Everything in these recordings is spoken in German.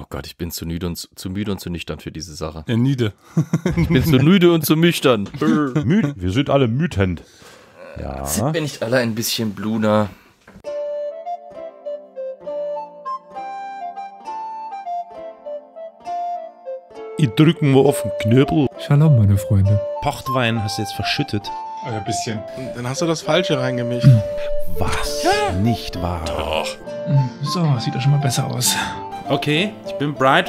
Oh Gott, ich bin zu müde und zu, müde und zu nüchtern für diese Sache. Ja, niede. ich bin zu müde und zu nüchtern. wir sind alle mütend. Ja. Sind wir nicht alle ein bisschen bluner? Ich drücken wir auf den Knöbel. Shalom, meine Freunde. Pochtwein hast du jetzt verschüttet. Ein bisschen. Dann hast du das Falsche reingemischt. Was? Ja. Nicht wahr. Doch. So, sieht doch schon mal besser aus. Okay, ich bin Bright.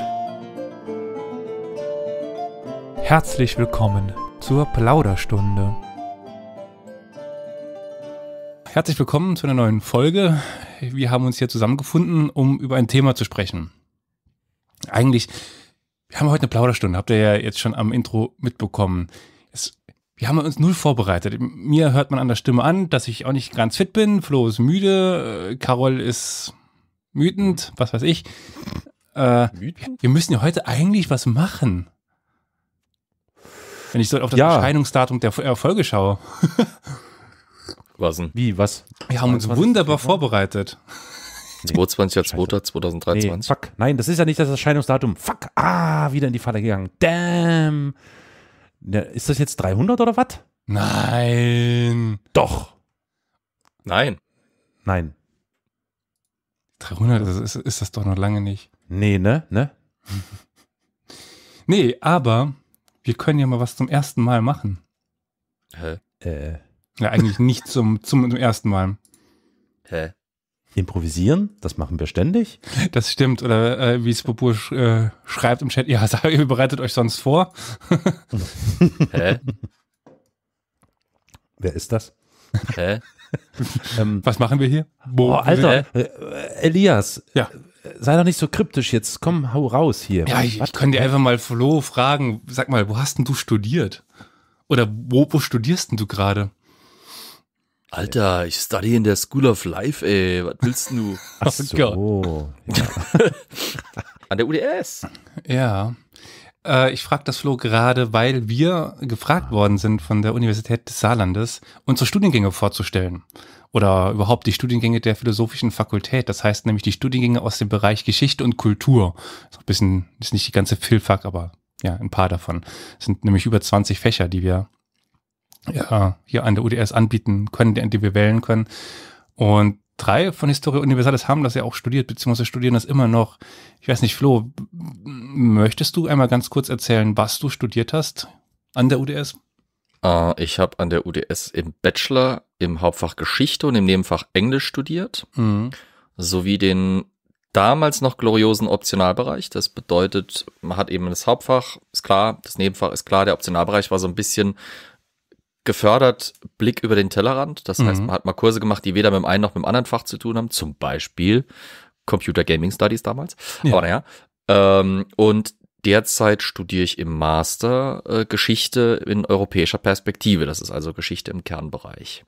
Herzlich willkommen zur Plauderstunde. Herzlich willkommen zu einer neuen Folge. Wir haben uns hier zusammengefunden, um über ein Thema zu sprechen. Eigentlich, wir haben heute eine Plauderstunde, habt ihr ja jetzt schon am Intro mitbekommen. Es, wir haben uns null vorbereitet. Mir hört man an der Stimme an, dass ich auch nicht ganz fit bin. Flo ist müde, äh, Carol ist wütend, was weiß ich. Äh, wir müssen ja heute eigentlich was machen. Wenn ich so auf das ja. Erscheinungsdatum der Erfolge äh, schaue. was denn? Wie, was? Wir haben uns wunderbar 20, vorbereitet. 22.02.2023. Nee, fuck, nein, das ist ja nicht das Erscheinungsdatum. Fuck, ah, wieder in die Falle gegangen. Damn. Ne, ist das jetzt 300 oder was? Nein. Doch. Nein. Nein. 300 also ist, ist das doch noch lange nicht. Nee, ne? Ne? nee, aber wir können ja mal was zum ersten Mal machen. Hä? Äh. Ja, eigentlich nicht zum, zum, zum ersten Mal. Hä? Improvisieren, das machen wir ständig. Das stimmt, oder äh, wie es Bobur sch, äh, schreibt im Chat, ja, ihr bereitet euch sonst vor. Hä? Wer ist das? Hä? ähm, Was machen wir hier? Bo oh, Alter, äh, Elias. Ja. Äh, sei doch nicht so kryptisch jetzt. Komm, hau raus hier. Ja, ich, ich könnte dir einfach mal Flo fragen. Sag mal, wo hast denn du studiert? Oder wo, wo studierst denn du gerade? Alter, ich study in der School of Life, ey. Was willst du? Ach oh so. Ja. An der UDS. Ja. Äh, ich frage das Flo gerade, weil wir gefragt worden sind von der Universität des Saarlandes, unsere Studiengänge vorzustellen oder überhaupt die Studiengänge der philosophischen Fakultät. Das heißt nämlich die Studiengänge aus dem Bereich Geschichte und Kultur. Ist ein bisschen, ist nicht die ganze Filfak, aber ja, ein paar davon. Es sind nämlich über 20 Fächer, die wir ja, hier an der UDS anbieten können, die wir wählen können. Und 3 von Historia Universalis haben das ja auch studiert, beziehungsweise studieren das immer noch. Ich weiß nicht, Flo, möchtest du einmal ganz kurz erzählen, was du studiert hast an der UDS? Uh, äh, ich habe an der UDS im Bachelor im Hauptfach Geschichte und im Nebenfach Englisch studiert, mhm. sowie den damals noch gloriosen Optionalbereich. Das bedeutet, man hat eben das Hauptfach, ist klar, das Nebenfach ist klar, der Optionalbereich war so ein bisschen gefördert Blick über den Tellerrand. Das mhm. heißt, man hat mal Kurse gemacht, die weder mit dem einen noch mit dem anderen Fach zu tun haben. Zum Beispiel Computer Gaming Studies damals. Ja. Aber naja. Ähm, und derzeit studiere ich im Master äh, Geschichte in europäischer Perspektive. Das ist also Geschichte im Kernbereich.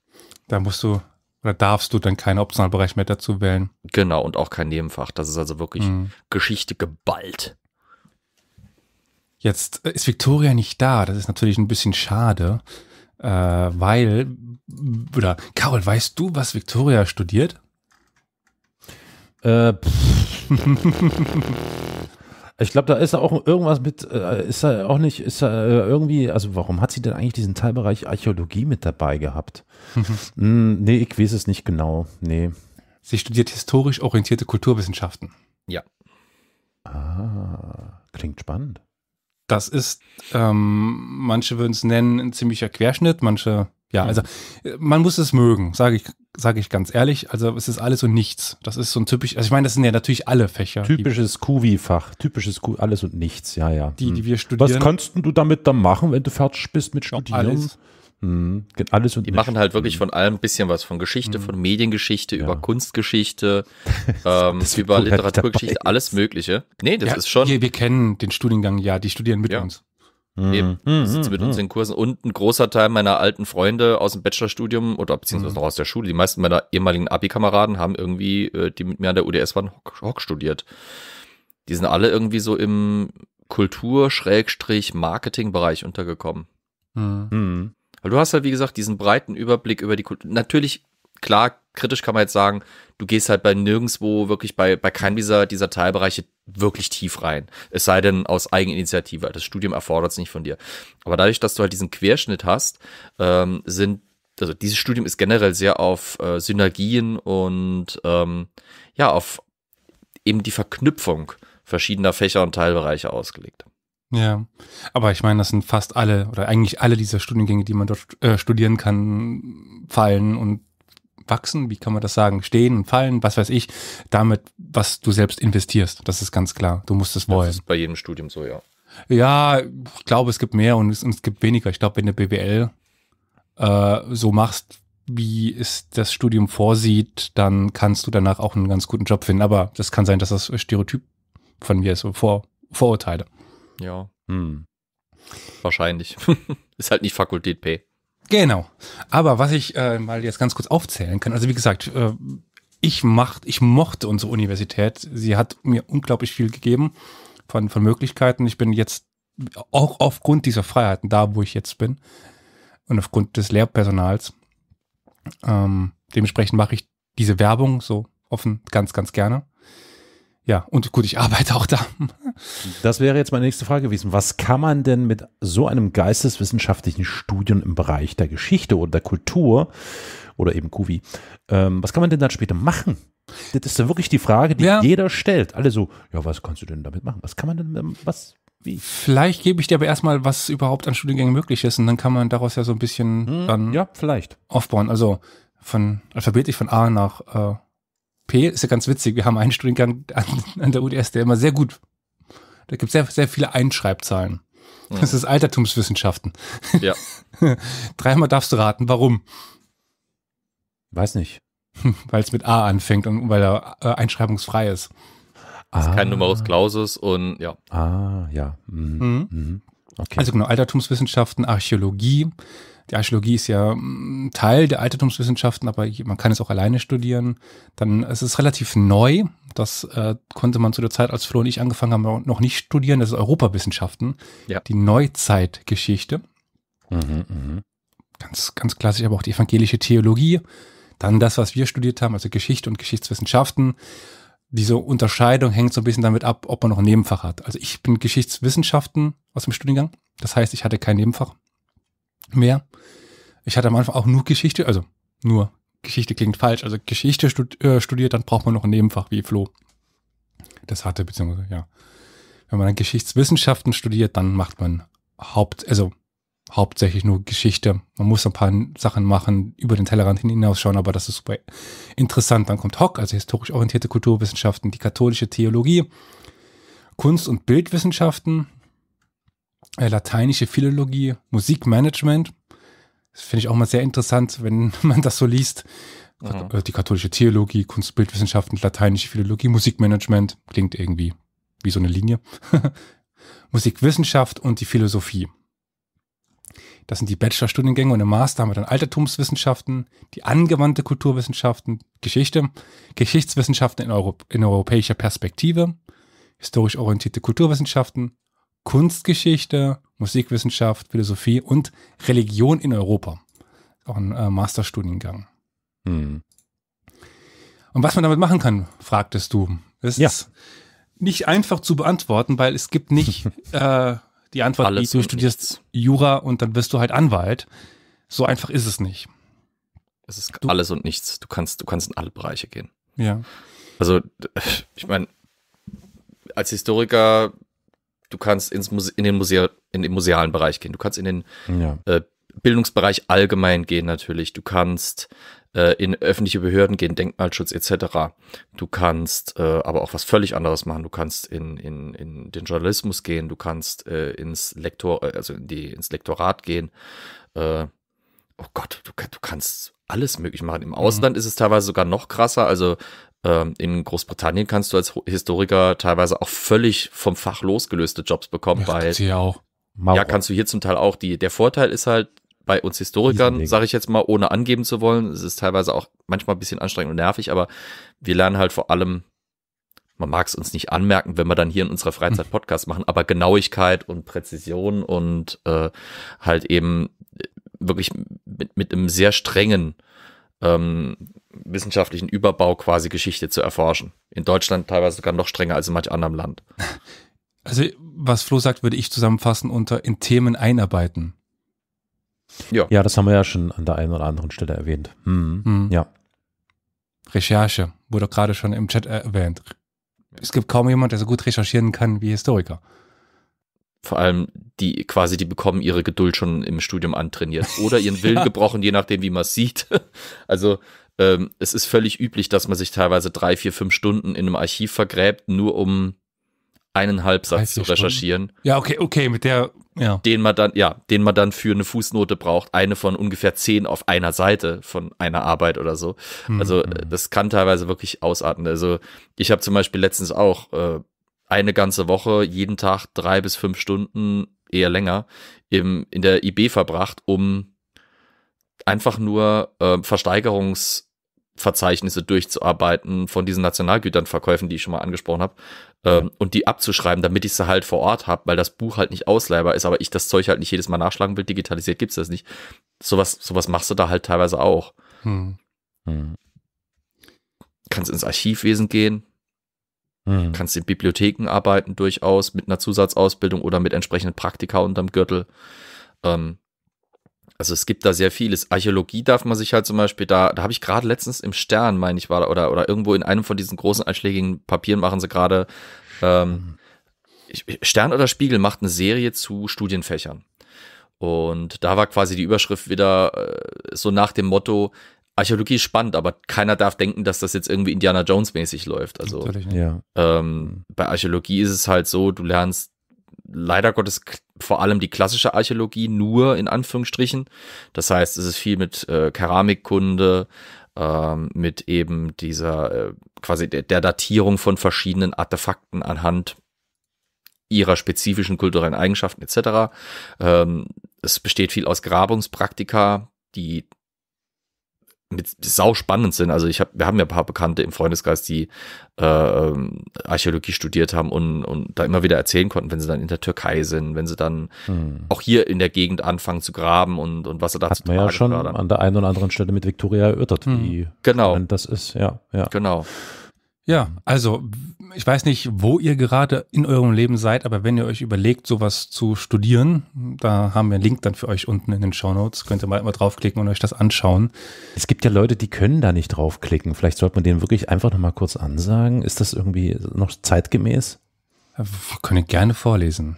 Da musst du oder darfst du dann keinen Optionalbereich mehr dazu wählen. Genau, und auch kein Nebenfach. Das ist also wirklich mhm. Geschichte geballt. Jetzt äh, ist Victoria nicht da. Das ist natürlich ein bisschen schade. Äh, weil, oder Carol, weißt du, was Victoria studiert? Äh, ich glaube, da ist auch irgendwas mit, äh, ist da auch nicht, ist da äh, irgendwie, also warum hat sie denn eigentlich diesen Teilbereich Archäologie mit dabei gehabt? mm, nee, ich weiß es nicht genau. Nee. Sie studiert historisch orientierte Kulturwissenschaften. Ja. Ah, klingt spannend. Das ist, ähm, manche würden es nennen, ein ziemlicher Querschnitt, manche, ja, also äh, man muss es mögen, sage ich, sag ich ganz ehrlich. Also es ist alles und nichts. Das ist so ein typisch, also ich meine, das sind ja natürlich alle Fächer. Typisches qv fach typisches Q, alles und nichts, ja, ja. Die, die hm. wir studieren. Was kannst du damit dann machen, wenn du fertig bist mit Studieren? Alles. Mhm. Alles und die machen halt wirklich mhm. von allem ein bisschen was, von Geschichte, mhm. von Mediengeschichte, ja. über Kunstgeschichte, ähm, über Literaturgeschichte, alles Mögliche. Nee, das ja, ist schon. Hier, wir kennen den Studiengang, ja, die studieren mit ja. uns. Eben, mhm. mhm. sitzen mit uns mhm. in Kursen und ein großer Teil meiner alten Freunde aus dem Bachelorstudium oder beziehungsweise noch aus der Schule, die meisten meiner ehemaligen Abi-Kameraden haben irgendwie, äh, die mit mir an der UDS waren, Hock, Hock studiert. Die sind alle irgendwie so im Kultur-Marketing-Bereich untergekommen. Mhm. Weil du hast halt, wie gesagt, diesen breiten Überblick über die Kultur. Natürlich, klar, kritisch kann man jetzt sagen, du gehst halt bei nirgendwo wirklich bei, bei keinem dieser, dieser Teilbereiche wirklich tief rein. Es sei denn aus Eigeninitiative. Das Studium erfordert es nicht von dir. Aber dadurch, dass du halt diesen Querschnitt hast, ähm, sind also dieses Studium ist generell sehr auf äh, Synergien und ähm, ja, auf eben die Verknüpfung verschiedener Fächer und Teilbereiche ausgelegt. Ja, aber ich meine, das sind fast alle oder eigentlich alle dieser Studiengänge, die man dort äh, studieren kann, fallen und wachsen, wie kann man das sagen, stehen und fallen, was weiß ich, damit, was du selbst investierst. Das ist ganz klar. Du musst es wollen. Das ist bei jedem Studium so, ja. Ja, ich glaube, es gibt mehr und es, und es gibt weniger. Ich glaube, wenn du BWL äh, so machst, wie es das Studium vorsieht, dann kannst du danach auch einen ganz guten Job finden. Aber das kann sein, dass das Stereotyp von mir ist, Vor Vorurteile. Ja. Hm. Wahrscheinlich. ist halt nicht Fakultät P. Genau. Aber was ich äh, mal jetzt ganz kurz aufzählen kann, also wie gesagt, äh, ich macht, ich mochte unsere Universität. Sie hat mir unglaublich viel gegeben von, von Möglichkeiten. Ich bin jetzt auch aufgrund dieser Freiheiten da, wo ich jetzt bin und aufgrund des Lehrpersonals. Ähm, dementsprechend mache ich diese Werbung so offen ganz, ganz gerne ja, und gut, ich arbeite auch da. Das wäre jetzt meine nächste Frage gewesen. Was kann man denn mit so einem geisteswissenschaftlichen Studium im Bereich der Geschichte oder der Kultur oder eben Kuvi, ähm, was kann man denn dann später machen? Das ist dann wirklich die Frage, die ja. jeder stellt. Alle so, ja, was kannst du denn damit machen? Was kann man denn, ähm, was, wie? Vielleicht gebe ich dir aber erstmal, was überhaupt an Studiengängen möglich ist und dann kann man daraus ja so ein bisschen hm, dann ja, vielleicht. aufbauen. Also von alphabetisch von A nach äh, P ist ja ganz witzig. Wir haben einen Studiengang an, an der UDS, der immer sehr gut. Da gibt es sehr, sehr viele Einschreibzahlen. Das ist Altertumswissenschaften. Ja. Dreimal darfst du raten, warum? Weiß nicht. Weil es mit A anfängt und weil er äh, einschreibungsfrei ist. Das ah. ist kein ah. Numerus Clausus und ja. Ah, ja. Mhm. Mhm. mhm. Okay. Also genau, Altertumswissenschaften, Archäologie, die Archäologie ist ja mm, Teil der Altertumswissenschaften, aber man kann es auch alleine studieren. Dann es ist es relativ neu. Das äh, konnte man zu der Zeit, als Flo und ich angefangen haben, noch nicht studieren. Das ist Europawissenschaften, ja. die Neuzeitgeschichte. Mhm, mh. Ganz, ganz klassisch, aber auch die evangelische Theologie. Dann das, was wir studiert haben, also Geschichte und Geschichtswissenschaften diese Unterscheidung hängt so ein bisschen damit ab, ob man noch ein Nebenfach hat. Also ich bin Geschichtswissenschaften aus dem Studiengang. Das heißt, ich hatte kein Nebenfach mehr. Ich hatte am Anfang auch nur Geschichte, also nur Geschichte klingt falsch, also Geschichte äh, studiert, dann braucht man noch ein Nebenfach wie Flo. Das hatte, beziehungsweise, ja. Wenn man dann Geschichtswissenschaften studiert, dann macht man Haupt, also hauptsächlich nur Geschichte. Man muss ein paar Sachen machen, über den Tellerrand hinausschauen, aber das ist super interessant. Dann kommt Hock, also historisch orientierte Kulturwissenschaften, die katholische Theologie, Kunst- und Bildwissenschaften, äh, lateinische Philologie, Musikmanagement. Das finde ich auch mal sehr interessant, wenn man das so liest. Mhm. Äh, die katholische Theologie, Kunstbildwissenschaften, lateinische Philologie, Musikmanagement klingt irgendwie wie so eine Linie. Musikwissenschaft und die Philosophie. Das sind die Bachelorstudiengänge und im Master haben wir dann Altertumswissenschaften, die angewandte Kulturwissenschaften, Geschichte, Geschichtswissenschaften in, Europ in europäischer Perspektive, historisch orientierte Kulturwissenschaften, Kunstgeschichte, Musikwissenschaft, Philosophie und Religion in Europa. Auch ein äh, Masterstudiengang. Hm. Und was man damit machen kann, fragtest du. Das ja. ist nicht einfach zu beantworten, weil es gibt nicht äh, die Antwort, Alles du studierst Jura und dann wirst du halt Anwalt. So einfach ist es nicht. Es ist du, alles und nichts. Du kannst, du kannst in alle Bereiche gehen. Ja. Also, ich meine, als Historiker du kannst ins Muse in, den Muse in den musealen Bereich gehen, du kannst in den ja. äh, Bildungsbereich allgemein gehen natürlich, du kannst äh, in öffentliche Behörden gehen, Denkmalschutz etc. Du kannst äh, aber auch was völlig anderes machen, du kannst in, in, in den Journalismus gehen, du kannst äh, ins Lektor, äh, also in die, ins Lektorat gehen. Äh, oh Gott, du, du kannst alles möglich machen. Im mhm. Ausland mhm. ist es teilweise sogar noch krasser. Also ähm, in Großbritannien kannst du als Historiker teilweise auch völlig vom Fach losgelöste Jobs bekommen. Ja, weil, hier auch. Maurer. Ja, kannst du hier zum Teil auch. Die, der Vorteil ist halt, bei uns Historikern, sage ich jetzt mal, ohne angeben zu wollen, es ist teilweise auch manchmal ein bisschen anstrengend und nervig, aber wir lernen halt vor allem, man mag es uns nicht anmerken, wenn wir dann hier in unserer Freizeit Podcast machen, aber Genauigkeit und Präzision und äh, halt eben wirklich mit, mit einem sehr strengen ähm, wissenschaftlichen Überbau quasi Geschichte zu erforschen. In Deutschland teilweise sogar noch strenger als in manch anderem Land. Also was Flo sagt, würde ich zusammenfassen unter in Themen einarbeiten. Ja. ja, das haben wir ja schon an der einen oder anderen Stelle erwähnt. Hm. Hm. Ja. Recherche wurde gerade schon im Chat erwähnt. Es gibt kaum jemand, der so gut recherchieren kann wie Historiker. Vor allem die quasi, die bekommen ihre Geduld schon im Studium antrainiert oder ihren Willen ja. gebrochen, je nachdem, wie man es sieht. Also ähm, es ist völlig üblich, dass man sich teilweise drei, vier, fünf Stunden in einem Archiv vergräbt, nur um einen Halbsatz zu recherchieren. Stunden? Ja, okay, okay, mit der, ja. Den man dann, ja, den man dann für eine Fußnote braucht, eine von ungefähr zehn auf einer Seite von einer Arbeit oder so. Hm, also mhm. das kann teilweise wirklich ausarten. Also ich habe zum Beispiel letztens auch äh, eine ganze Woche, jeden Tag drei bis fünf Stunden, eher länger, im, in der IB verbracht, um einfach nur äh, Versteigerungs- Verzeichnisse durchzuarbeiten von diesen Nationalgüternverkäufen, die ich schon mal angesprochen habe, ähm, und die abzuschreiben, damit ich sie halt vor Ort habe, weil das Buch halt nicht ausleihbar ist, aber ich das Zeug halt nicht jedes Mal nachschlagen will, digitalisiert gibt's das nicht. Sowas, sowas machst du da halt teilweise auch. Hm. Hm. Kannst ins Archivwesen gehen, hm. kannst in Bibliotheken arbeiten durchaus, mit einer Zusatzausbildung oder mit entsprechenden Praktika unterm Gürtel. Ähm, also es gibt da sehr vieles. Archäologie darf man sich halt zum Beispiel da, da habe ich gerade letztens im Stern, meine ich, war oder, oder irgendwo in einem von diesen großen einschlägigen Papieren machen sie gerade, ähm, mhm. Stern oder Spiegel macht eine Serie zu Studienfächern. Und da war quasi die Überschrift wieder äh, so nach dem Motto, Archäologie ist spannend, aber keiner darf denken, dass das jetzt irgendwie Indiana Jones mäßig läuft. Also ja. ähm, mhm. bei Archäologie ist es halt so, du lernst leider Gottes vor allem die klassische Archäologie nur in Anführungsstrichen. Das heißt, es ist viel mit äh, Keramikkunde, ähm, mit eben dieser äh, quasi der, der Datierung von verschiedenen Artefakten anhand ihrer spezifischen kulturellen Eigenschaften etc. Ähm, es besteht viel aus Grabungspraktika, die mit sau spannend sind. Also ich habe, wir haben ja ein paar Bekannte im Freundeskreis, die äh, ähm, Archäologie studiert haben und, und da immer wieder erzählen konnten, wenn sie dann in der Türkei sind, wenn sie dann hm. auch hier in der Gegend anfangen zu graben und, und was sie da Hat zu man ja schon fördern. an der einen oder anderen Stelle mit Victoria erörtert, hm. wie genau das ist, ja, ja. Genau. Ja, also ich weiß nicht, wo ihr gerade in eurem Leben seid, aber wenn ihr euch überlegt, sowas zu studieren, da haben wir einen Link dann für euch unten in den Show Notes. Könnt ihr mal, mal draufklicken und euch das anschauen. Es gibt ja Leute, die können da nicht draufklicken. Vielleicht sollte man denen wirklich einfach nochmal kurz ansagen. Ist das irgendwie noch zeitgemäß? Wir äh, können gerne vorlesen.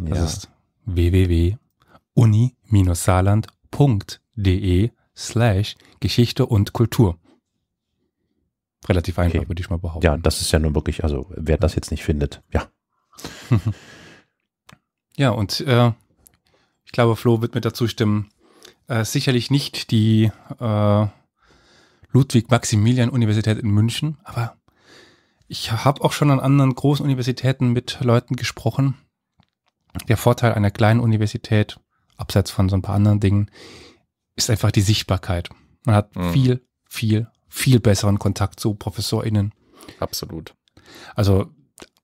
Das ja. ist www.uni-saarland.de slash Geschichte und Kultur. Relativ einfach, okay. würde ich mal behaupten. Ja, das ist ja nun wirklich, also wer das jetzt nicht findet, ja. ja, und äh, ich glaube, Flo wird mir dazu stimmen. Äh, sicherlich nicht die äh, Ludwig-Maximilian-Universität in München, aber ich habe auch schon an anderen großen Universitäten mit Leuten gesprochen. Der Vorteil einer kleinen Universität, abseits von so ein paar anderen Dingen, ist einfach die Sichtbarkeit. Man hat mhm. viel, viel viel besseren Kontakt zu ProfessorInnen. Absolut. Also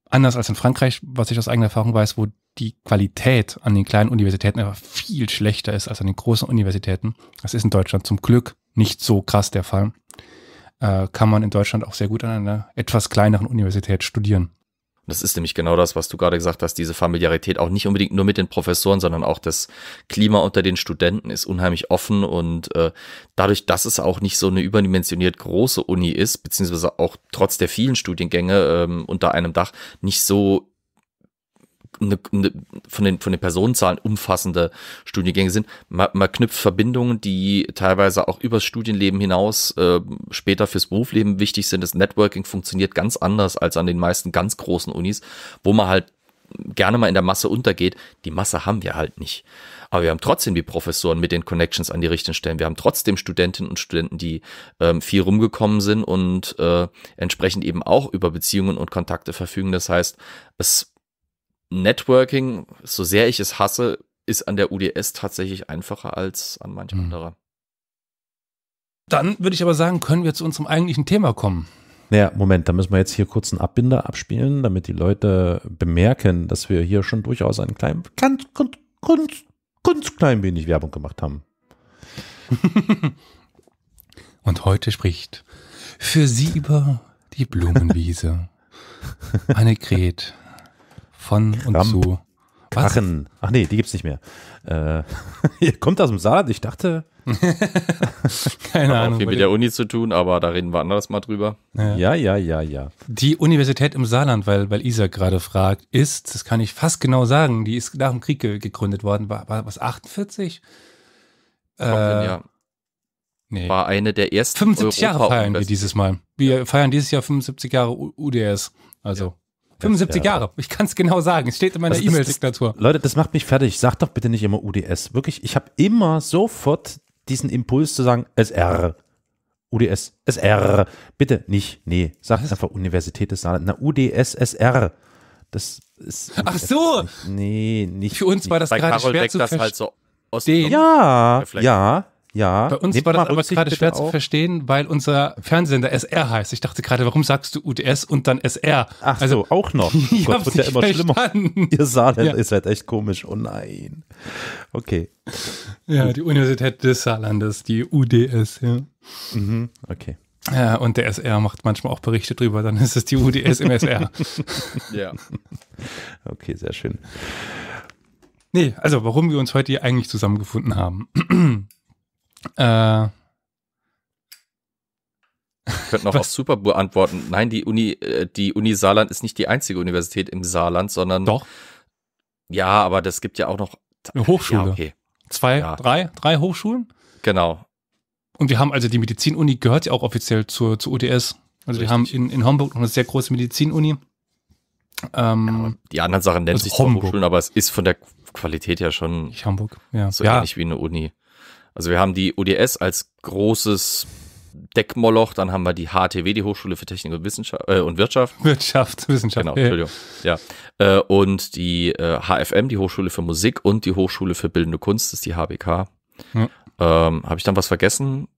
anders als in Frankreich, was ich aus eigener Erfahrung weiß, wo die Qualität an den kleinen Universitäten einfach viel schlechter ist als an den großen Universitäten. Das ist in Deutschland zum Glück nicht so krass der Fall. Äh, kann man in Deutschland auch sehr gut an einer etwas kleineren Universität studieren. Und das ist nämlich genau das, was du gerade gesagt hast, diese Familiarität auch nicht unbedingt nur mit den Professoren, sondern auch das Klima unter den Studenten ist unheimlich offen und äh, dadurch, dass es auch nicht so eine überdimensioniert große Uni ist, beziehungsweise auch trotz der vielen Studiengänge ähm, unter einem Dach nicht so eine, eine, von, den, von den Personenzahlen umfassende Studiengänge sind. Man, man knüpft Verbindungen, die teilweise auch übers Studienleben hinaus äh, später fürs Berufsleben wichtig sind. Das Networking funktioniert ganz anders als an den meisten ganz großen Unis, wo man halt gerne mal in der Masse untergeht. Die Masse haben wir halt nicht. Aber wir haben trotzdem die Professoren mit den Connections an die richtigen Stellen. Wir haben trotzdem Studentinnen und Studenten, die ähm, viel rumgekommen sind und äh, entsprechend eben auch über Beziehungen und Kontakte verfügen. Das heißt, es Networking, so sehr ich es hasse, ist an der UDS tatsächlich einfacher als an manch mhm. anderer. Dann würde ich aber sagen, können wir zu unserem eigentlichen Thema kommen. Naja, Moment, da müssen wir jetzt hier kurz einen Abbinder abspielen, damit die Leute bemerken, dass wir hier schon durchaus einen kleinen, ganz, ganz, ganz, ganz klein wenig Werbung gemacht haben. Und heute spricht für sie über die Blumenwiese Annegret von Kramp, und zu. Was? Ach nee, die gibt's nicht mehr. Äh, ihr kommt aus dem Saarland, ich dachte. Keine Ahnung. Hat Viel mit der Uni zu tun, aber da reden wir anderes mal drüber. Ja. ja, ja, ja, ja. Die Universität im Saarland, weil, weil Isa gerade fragt, ist, das kann ich fast genau sagen, die ist nach dem Krieg ge gegründet worden, war, war was, 48? Äh, Kommen, ja. Nee. War eine der ersten. 75 Jahre feiern wir dieses Mal. Wir ja. feiern dieses Jahr 75 Jahre U UDS. Also. Ja. 75 Jahre. Jahre. Ich kann es genau sagen. Es steht in meiner also E-Mail-Signatur. Leute, das macht mich fertig. Sag doch bitte nicht immer UDS. Wirklich, ich habe immer sofort diesen Impuls zu sagen, SR. UDS, SR. Bitte nicht. Nee, sag einfach Universität des Saarlandes. Na, UDS, SR. Das ist. Ach so! Nicht, nee, nicht. Für uns nicht. war das Bei gerade Karol schwer zu das halt so aus ja, ja, ja. Bei uns war das aber gerade schwer zu verstehen, weil unser Fernsehsender SR heißt. Ich dachte gerade, warum sagst du UDS und dann SR? Ach also, so, auch noch. ich Gott, wird ja immer verstanden. schlimmer. Ihr Saarland ja. ist halt echt komisch. Oh nein. Okay. Ja, die Universität des Saarlandes, die UDS, ja. Mhm, okay. Ja, und der SR macht manchmal auch Berichte drüber, dann ist es die UDS im SR. ja. Okay, sehr schön. Nee, also warum wir uns heute hier eigentlich zusammengefunden haben. Äh, könnten auch was? auf Superbu antworten. Nein, die Uni, äh, die Uni Saarland ist nicht die einzige Universität im Saarland, sondern. Doch. Ja, aber das gibt ja auch noch. Eine Hochschule. Ja, okay. Zwei, ja. drei, drei Hochschulen? Genau. Und wir haben also die Medizinuni gehört ja auch offiziell zur, zur UDS. Also Richtig. wir haben in, in Homburg noch eine sehr große Medizinuni. Ähm, ja, die anderen Sachen nennen also sich Hochschulen, aber es ist von der Qualität ja schon. Nicht Hamburg, ja. So ja. ähnlich wie eine Uni. Also wir haben die UDS als großes Deckmoloch, dann haben wir die HTW, die Hochschule für Technik und, Wissenschaft, äh, und Wirtschaft. Wirtschaft, Wissenschaft. Genau, Entschuldigung. Ja. Äh, und die HFM, äh, die Hochschule für Musik und die Hochschule für Bildende Kunst, ist die HBK. Hm. Ähm, Habe ich dann was vergessen?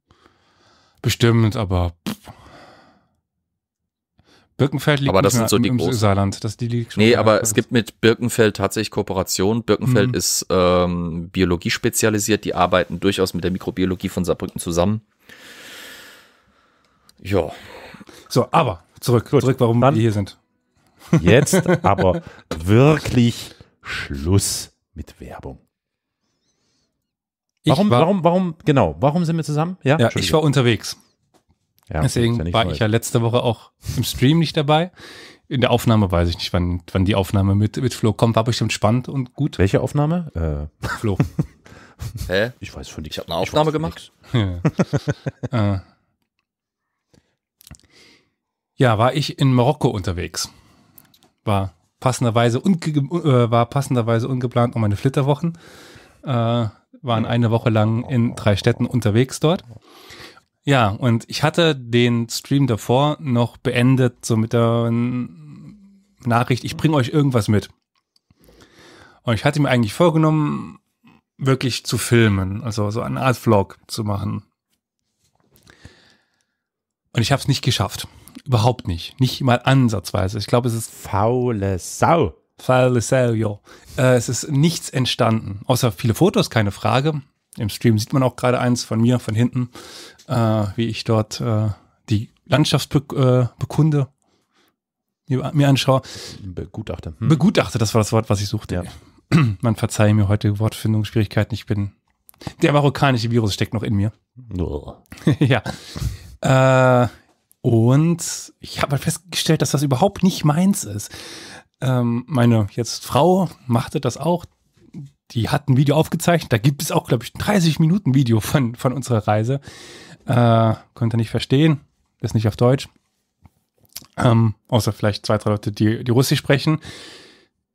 Bestimmt, aber pff. Birkenfeld liegt aber das sind so die im Saarland. Das, die liegt schon nee, aber es gibt mit Birkenfeld tatsächlich Kooperation. Birkenfeld mhm. ist ähm, Biologie spezialisiert. Die arbeiten durchaus mit der Mikrobiologie von Saarbrücken zusammen. Ja. So, aber zurück, Gut. zurück, warum Dann wir hier sind. Jetzt aber wirklich Schluss mit Werbung. Warum, war, warum, warum, genau, warum sind wir zusammen? Ja, ja ich war unterwegs. Ja, Deswegen ja war ich ja letzte Woche auch im Stream nicht dabei. In der Aufnahme weiß ich nicht, wann, wann die Aufnahme mit, mit Flo kommt. War bestimmt spannend und gut. Welche Aufnahme? Äh. Flo. Hä? Ich weiß von nichts. Ich habe eine Aufnahme gemacht. Äh. Ja. war ich in Marokko unterwegs. War passenderweise, unge äh, war passenderweise ungeplant um meine Flitterwochen. Äh, waren eine Woche lang in drei Städten unterwegs dort. Ja, und ich hatte den Stream davor noch beendet, so mit der Nachricht, ich bringe euch irgendwas mit. Und ich hatte mir eigentlich vorgenommen, wirklich zu filmen, also so eine Art Vlog zu machen. Und ich habe es nicht geschafft. Überhaupt nicht. Nicht mal ansatzweise. Ich glaube, es ist. Faule Sau. Faule Sau, ja. Äh, es ist nichts entstanden. Außer viele Fotos, keine Frage. Im Stream sieht man auch gerade eins von mir, von hinten äh, wie ich dort äh, die Landschaft be äh, bekunde, mir anschaue. Begutachte. Hm. Begutachte, das war das Wort, was ich suchte. Ja. Man verzeihe mir heute Wortfindungsschwierigkeiten. Ich bin. Der marokkanische Virus steckt noch in mir. ja. Äh, und ich habe halt festgestellt, dass das überhaupt nicht meins ist. Ähm, meine jetzt Frau machte das auch. Die hat ein Video aufgezeichnet. Da gibt es auch, glaube ich, 30 Minuten Video von, von unserer Reise. Äh, konnte nicht verstehen, ist nicht auf Deutsch. Ähm, außer vielleicht zwei, drei Leute, die, die Russisch sprechen.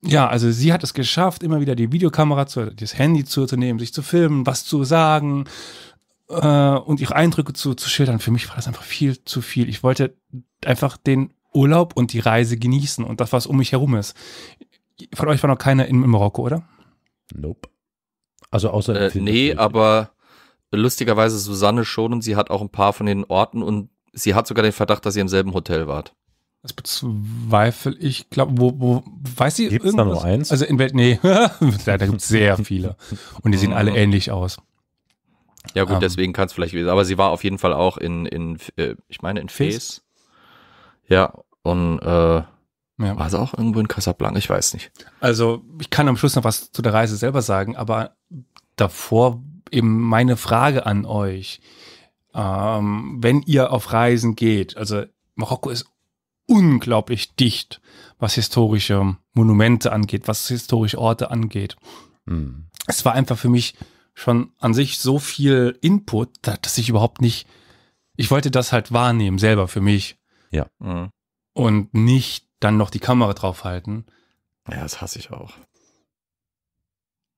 Ja, also sie hat es geschafft, immer wieder die Videokamera, zu, das Handy zu, zu nehmen, sich zu filmen, was zu sagen äh, und ihre Eindrücke zu, zu schildern. Für mich war das einfach viel zu viel. Ich wollte einfach den Urlaub und die Reise genießen und das, was um mich herum ist. Von euch war noch keiner in, in Marokko, oder? Nope. Also außer. Äh, nee, aber lustigerweise Susanne schon und sie hat auch ein paar von den Orten und sie hat sogar den Verdacht, dass ihr im selben Hotel wart. Das bezweifle ich, glaube, wo, wo, weiß sie Gibt's irgendwas? da nur eins? Also in Welt, nee, da gibt es sehr viele. Und die sehen alle ah. ähnlich aus. Ja gut, um. Ähm. deswegen kann es vielleicht gewesen Aber sie war auf jeden Fall auch in, in äh, ich meine in Fes. Ja, und äh, ja. war es auch irgendwo in Casablanca? Ich weiß nicht. Also ich kann am Schluss noch was zu der Reise selber sagen, aber davor eben meine Frage an euch. Ähm, wenn ihr auf Reisen geht, also Marokko ist unglaublich dicht, was historische Monumente angeht, was historische Orte angeht. Mhm. Es war einfach für mich schon an sich so viel Input, dass ich überhaupt nicht, ich wollte das halt wahrnehmen, selber für mich. Ja. Mhm. Und nicht dann noch die Kamera draufhalten. Ja, das hasse ich auch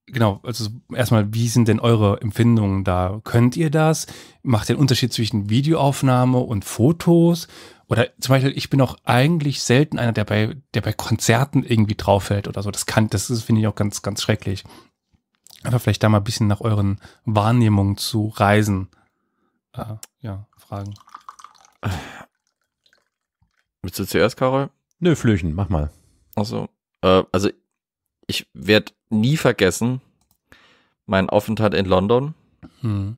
genau, also erstmal, wie sind denn eure Empfindungen da? Könnt ihr das? Macht den Unterschied zwischen Videoaufnahme und Fotos? Oder zum Beispiel, ich bin auch eigentlich selten einer, der bei, der bei Konzerten irgendwie draufhält oder so. Das kann, das finde ich auch ganz, ganz schrecklich. Einfach vielleicht da mal ein bisschen nach euren Wahrnehmungen zu reisen. Äh, ja, Fragen. Willst du zuerst, Karol? Nö, Flöchen, mach mal. Also, äh, also ich werde nie vergessen meinen Aufenthalt in London. Hm.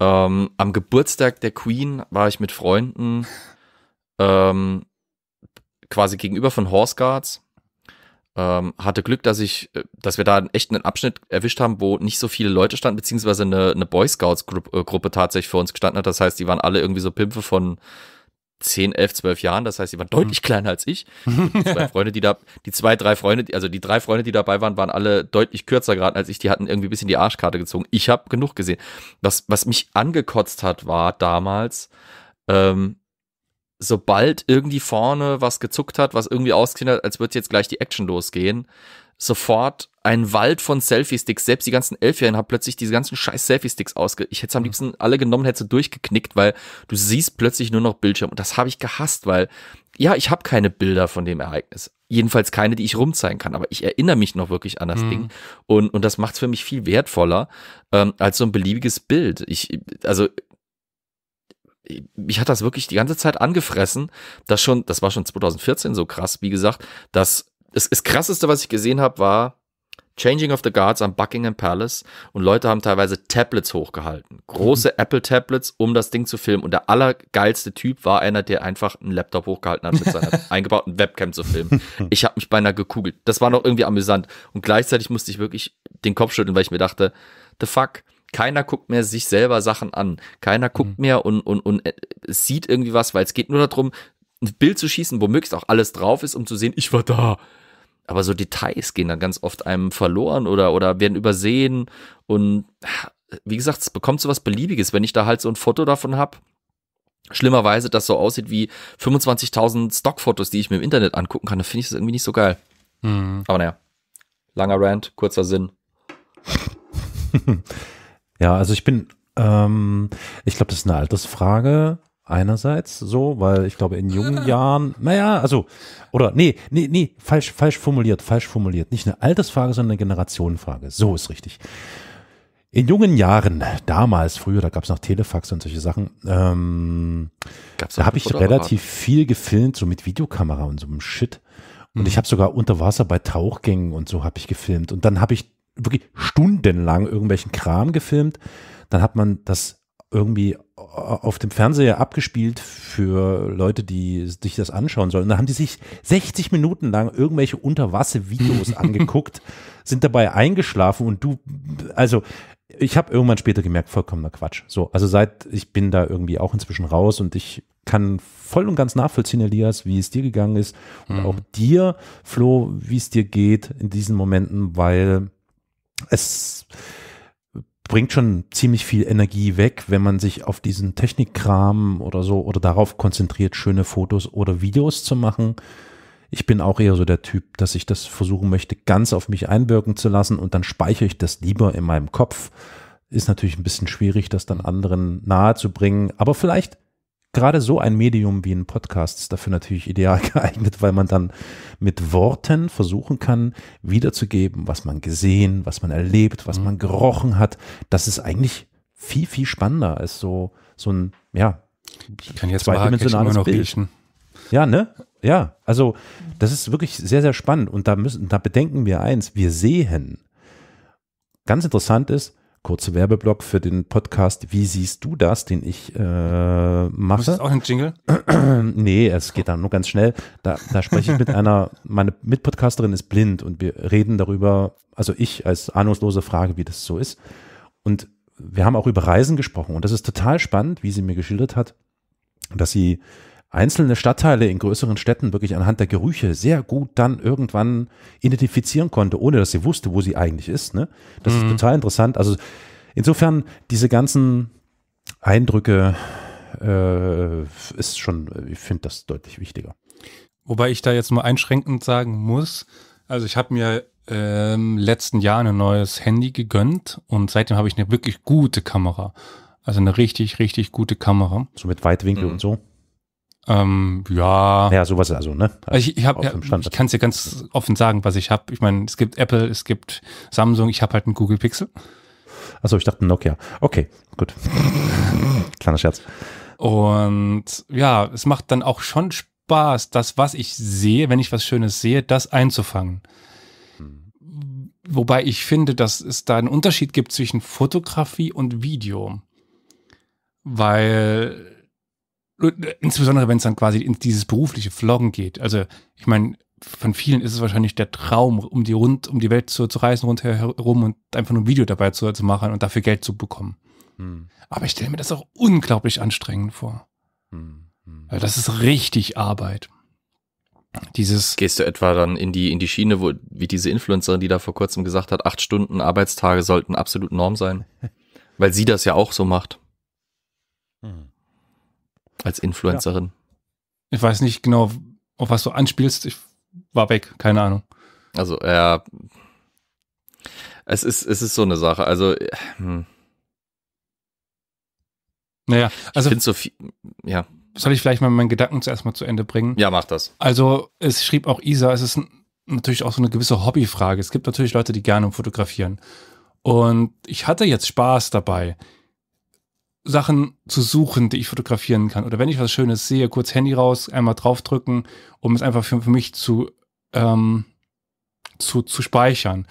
Ähm, am Geburtstag der Queen war ich mit Freunden ähm, quasi gegenüber von Horse Guards. Ähm, hatte Glück, dass ich, äh, dass wir da echt einen echten Abschnitt erwischt haben, wo nicht so viele Leute standen, beziehungsweise eine, eine Boy Scouts -Gruppe, äh, Gruppe tatsächlich vor uns gestanden hat. Das heißt, die waren alle irgendwie so Pimpfe von 10, 11, 12 Jahren. Das heißt, sie waren mhm. deutlich kleiner als ich. Die zwei Freunde, die da, die zwei, drei Freunde, also die drei Freunde, die dabei waren, waren alle deutlich kürzer geraten als ich. Die hatten irgendwie ein bisschen die Arschkarte gezogen. Ich habe genug gesehen. Das, was mich angekotzt hat, war damals, ähm, sobald irgendwie vorne was gezuckt hat, was irgendwie ausgesehen hat, als würde jetzt gleich die Action losgehen, sofort einen Wald von Selfie-Sticks. Selbst die ganzen Elfjährigen haben plötzlich diese ganzen scheiß Selfie-Sticks ausge... Ich hätte es am liebsten alle genommen, hätte sie durchgeknickt, weil du siehst plötzlich nur noch Bildschirm. Und das habe ich gehasst, weil, ja, ich habe keine Bilder von dem Ereignis. Jedenfalls keine, die ich rumzeigen kann. Aber ich erinnere mich noch wirklich an das mhm. Ding. Und, und das macht es für mich viel wertvoller ähm, als so ein beliebiges Bild. Ich, also mich hat das wirklich die ganze Zeit angefressen, dass schon, das war schon 2014 so krass, wie gesagt, dass das, das krasseste, was ich gesehen habe, war Changing of the Guards am Buckingham Palace und Leute haben teilweise Tablets hochgehalten. Große Apple-Tablets, um das Ding zu filmen. Und der allergeilste Typ war einer, der einfach einen Laptop hochgehalten hat mit seiner eingebauten Webcam zu filmen. Ich habe mich beinahe gekugelt. Das war noch irgendwie amüsant. Und gleichzeitig musste ich wirklich den Kopf schütteln, weil ich mir dachte, the fuck, keiner guckt mehr sich selber Sachen an. Keiner guckt mhm. mehr und, und, und äh, sieht irgendwie was, weil es geht nur darum, ein Bild zu schießen, wo auch alles drauf ist, um zu sehen, ich war da, aber so Details gehen dann ganz oft einem verloren oder, oder werden übersehen. Und wie gesagt, es bekommt so was Beliebiges, wenn ich da halt so ein Foto davon habe. Schlimmerweise, das so aussieht wie 25.000 Stockfotos, die ich mir im Internet angucken kann, dann finde ich das irgendwie nicht so geil. Mhm. Aber naja, langer Rant, kurzer Sinn. ja, also ich bin, ähm, ich glaube, das ist eine Altersfrage einerseits so, weil ich glaube, in jungen Jahren, naja, also, oder nee, nee, nee, falsch, falsch formuliert, falsch formuliert. Nicht eine Altersfrage, sondern eine Generationenfrage. So ist richtig. In jungen Jahren, damals, früher, da gab es noch Telefax und solche Sachen, ähm, da habe ich relativ viel gefilmt, so mit Videokamera und so einem Shit. Und mhm. ich habe sogar unter Wasser bei Tauchgängen und so habe ich gefilmt. Und dann habe ich wirklich stundenlang irgendwelchen Kram gefilmt. Dann hat man das irgendwie äh, auf dem Fernseher abgespielt für Leute, die sich das anschauen sollen. Da haben die sich 60 Minuten lang irgendwelche Unterwasser-Videos angeguckt, sind dabei eingeschlafen und du, also ich habe irgendwann später gemerkt, vollkommener Quatsch. So, also seit ich bin da irgendwie auch inzwischen raus und ich kann voll und ganz nachvollziehen, Elias, wie es dir gegangen ist und mhm. auch dir, Flo, wie es dir geht in diesen Momenten, weil es bringt schon ziemlich viel Energie weg, wenn man sich auf diesen Technikkram oder so oder darauf konzentriert, schöne Fotos oder Videos zu machen. Ich bin auch eher so der Typ, dass ich das versuchen möchte, ganz auf mich einwirken zu lassen und dann speichere ich das lieber in meinem Kopf. Ist natürlich ein bisschen schwierig, das dann anderen nahe zu bringen, aber vielleicht gerade so ein Medium wie ein Podcast ist dafür natürlich ideal geeignet, weil man dann mit Worten versuchen kann, wiederzugeben, was man gesehen, was man erlebt, was mhm. man gerochen hat. Das ist eigentlich viel, viel spannender als so, so ein, ja, ich kann jetzt zweidimensionales noch Bild. Riechen. Ja, ne? Ja, also das ist wirklich sehr, sehr spannend. Und da müssen, da bedenken wir eins, wir sehen. Ganz interessant ist, kurze Werbeblock für den Podcast Wie siehst du das, den ich äh, mache. Ist das auch ein Jingle? nee, es geht dann nur ganz schnell. Da, da spreche ich mit einer, meine Mitpodcasterin ist blind und wir reden darüber, also ich als ahnungslose Frage, wie das so ist. Und wir haben auch über Reisen gesprochen und das ist total spannend, wie sie mir geschildert hat, dass sie einzelne Stadtteile in größeren Städten wirklich anhand der Gerüche sehr gut dann irgendwann identifizieren konnte, ohne dass sie wusste, wo sie eigentlich ist. Ne? Das mhm. ist total interessant. Also insofern diese ganzen Eindrücke äh, ist schon, ich finde das deutlich wichtiger. Wobei ich da jetzt mal einschränkend sagen muss, also ich habe mir ähm, letzten Jahr ein neues Handy gegönnt und seitdem habe ich eine wirklich gute Kamera. Also eine richtig, richtig gute Kamera. So mit Weitwinkel mhm. und so. Ähm, ja. Ja, sowas also, ne? Also ich ich, hab, ja, ich kann es dir ganz offen sagen, was ich habe. Ich meine, es gibt Apple, es gibt Samsung, ich habe halt einen Google Pixel. Achso, ich dachte Nokia. Okay, gut. Kleiner Scherz. Und ja, es macht dann auch schon Spaß, das, was ich sehe, wenn ich was Schönes sehe, das einzufangen. Hm. Wobei ich finde, dass es da einen Unterschied gibt zwischen Fotografie und Video. Weil insbesondere wenn es dann quasi in dieses berufliche Vloggen geht. Also ich meine, von vielen ist es wahrscheinlich der Traum, um die rund um die Welt zu, zu reisen rundherum und einfach nur ein Video dabei zu, zu machen und dafür Geld zu bekommen. Hm. Aber ich stelle mir das auch unglaublich anstrengend vor. Hm. Hm. das ist richtig Arbeit. Dieses Gehst du etwa dann in die, in die Schiene, wo, wie diese Influencerin, die da vor kurzem gesagt hat, acht Stunden Arbeitstage sollten absolut Norm sein? weil sie das ja auch so macht. Hm. Als Influencerin. Ja. Ich weiß nicht genau, auf was du anspielst. Ich war weg, keine Ahnung. Also, ja. Es ist, es ist so eine Sache. Also. Äh, hm. Naja, also. Ich so viel, ja. Soll ich vielleicht mal meinen Gedanken zuerst mal zu Ende bringen? Ja, mach das. Also, es schrieb auch Isa, es ist natürlich auch so eine gewisse Hobbyfrage. Es gibt natürlich Leute, die gerne fotografieren. Und ich hatte jetzt Spaß dabei. Sachen zu suchen, die ich fotografieren kann. Oder wenn ich was Schönes sehe, kurz Handy raus, einmal draufdrücken, um es einfach für, für mich zu, ähm, zu, zu speichern.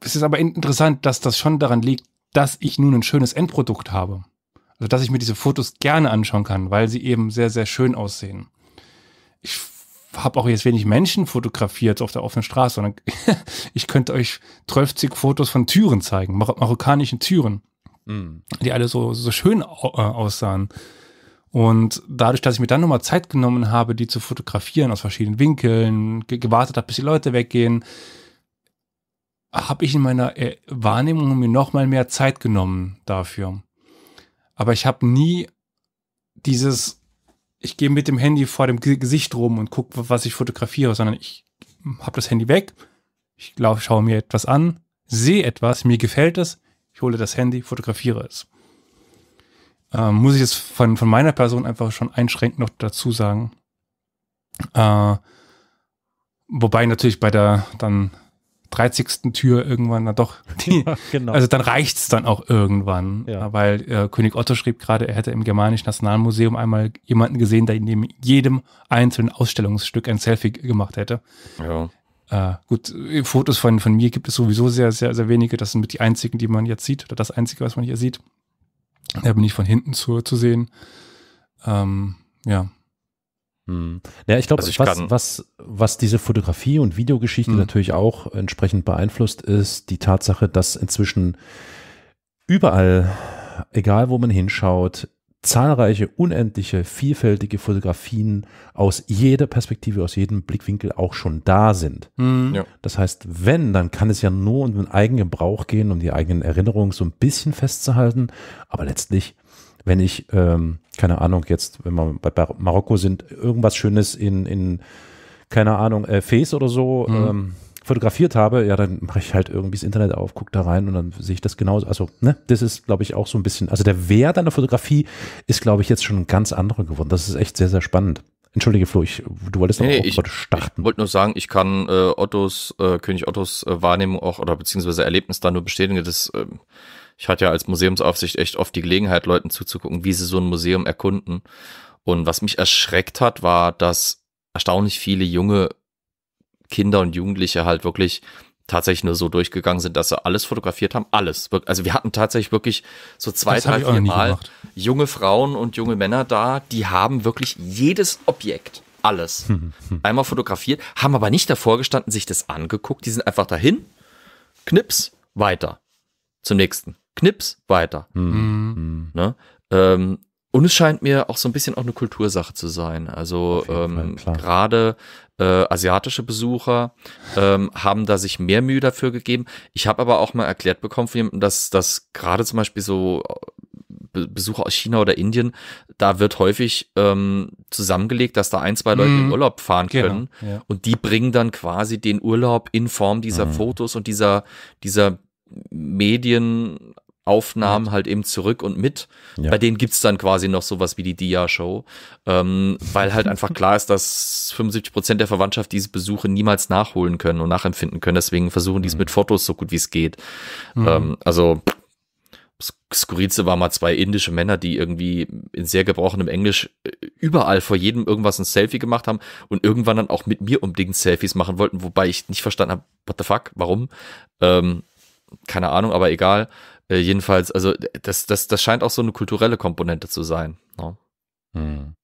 Es ist aber interessant, dass das schon daran liegt, dass ich nun ein schönes Endprodukt habe. Also, dass ich mir diese Fotos gerne anschauen kann, weil sie eben sehr, sehr schön aussehen. Ich habe auch jetzt wenig Menschen fotografiert auf der offenen Straße, sondern ich könnte euch 12 Fotos von Türen zeigen, marokkanischen Türen. Mhm. die alle so, so schön äh, aussahen. Und dadurch, dass ich mir dann nochmal Zeit genommen habe, die zu fotografieren aus verschiedenen Winkeln, gewartet habe, bis die Leute weggehen, habe ich in meiner äh, Wahrnehmung mir nochmal mehr Zeit genommen dafür. Aber ich habe nie dieses, ich gehe mit dem Handy vor dem Gesicht rum und gucke, was ich fotografiere, sondern ich habe das Handy weg, ich glaube, schaue mir etwas an, sehe etwas, mir gefällt es, hole das Handy, fotografiere es. Ähm, muss ich jetzt von, von meiner Person einfach schon einschränkend noch dazu sagen. Äh, wobei natürlich bei der dann 30. Tür irgendwann dann doch. Die, ja, genau. Also dann reicht es dann auch irgendwann. Ja. Weil äh, König Otto schrieb gerade, er hätte im Germanischen Nationalmuseum einmal jemanden gesehen, der in jedem einzelnen Ausstellungsstück ein Selfie gemacht hätte. Ja. Äh, gut, äh, Fotos von, von mir gibt es sowieso sehr, sehr, sehr wenige. Das sind mit die einzigen, die man jetzt sieht, oder das einzige, was man hier sieht. Da bin ich von hinten zu, zu sehen. Ähm, ja. Hm. Ja, ich glaube, also was, was, was diese Fotografie und Videogeschichte hm. natürlich auch entsprechend beeinflusst, ist die Tatsache, dass inzwischen überall, egal wo man hinschaut, zahlreiche, unendliche, vielfältige Fotografien aus jeder Perspektive, aus jedem Blickwinkel auch schon da sind. Mhm. Ja. Das heißt, wenn, dann kann es ja nur um den eigenen Brauch gehen, um die eigenen Erinnerungen so ein bisschen festzuhalten. Aber letztlich, wenn ich, ähm, keine Ahnung, jetzt, wenn wir bei Marokko sind, irgendwas Schönes in, in keine Ahnung, äh, Fes oder so, mhm. ähm, fotografiert habe, ja, dann mache ich halt irgendwie das Internet auf, gucke da rein und dann sehe ich das genauso. Also, ne, das ist, glaube ich, auch so ein bisschen, also der Wert einer Fotografie ist, glaube ich, jetzt schon ein ganz anderer geworden. Das ist echt sehr, sehr spannend. Entschuldige, Flo, ich, du wolltest nee, auch ich, starten. Ich wollte nur sagen, ich kann äh, Ottos, äh, König Ottos äh, Wahrnehmung auch oder beziehungsweise Erlebnis da nur bestätigen. Dass, äh, ich hatte ja als Museumsaufsicht echt oft die Gelegenheit, Leuten zuzugucken, wie sie so ein Museum erkunden. Und was mich erschreckt hat, war, dass erstaunlich viele junge Kinder und Jugendliche halt wirklich tatsächlich nur so durchgegangen sind, dass sie alles fotografiert haben, alles. Also wir hatten tatsächlich wirklich so zwei, das drei, vier Mal junge Frauen und junge Männer da, die haben wirklich jedes Objekt, alles, hm, hm, hm. einmal fotografiert, haben aber nicht davor gestanden, sich das angeguckt, die sind einfach dahin, knips, weiter, zum nächsten, knips, weiter. Hm, mhm. ne? ähm, und es scheint mir auch so ein bisschen auch eine Kultursache zu sein. Also ähm, gerade äh, asiatische Besucher ähm, haben da sich mehr Mühe dafür gegeben. Ich habe aber auch mal erklärt bekommen von jemandem, dass das gerade zum Beispiel so äh, Besucher aus China oder Indien, da wird häufig ähm, zusammengelegt, dass da ein, zwei Leute mm. in mhm. Urlaub fahren genau, können. Ja. Und die bringen dann quasi den Urlaub in Form dieser mm. Fotos und dieser, dieser Medien Aufnahmen halt eben zurück und mit. Ja. Bei denen gibt es dann quasi noch sowas wie die Dia-Show, ähm, weil halt einfach klar ist, dass 75 Prozent der Verwandtschaft diese Besuche niemals nachholen können und nachempfinden können. Deswegen versuchen die es mhm. mit Fotos so gut wie es geht. Mhm. Ähm, also skurrilste war mal zwei indische Männer, die irgendwie in sehr gebrochenem Englisch äh, überall vor jedem irgendwas ein Selfie gemacht haben und irgendwann dann auch mit mir unbedingt Selfies machen wollten, wobei ich nicht verstanden habe, what the fuck, warum? Ähm, keine Ahnung, aber egal. Äh, jedenfalls, also das, das, das scheint auch so eine kulturelle Komponente zu sein. Ne? Hm.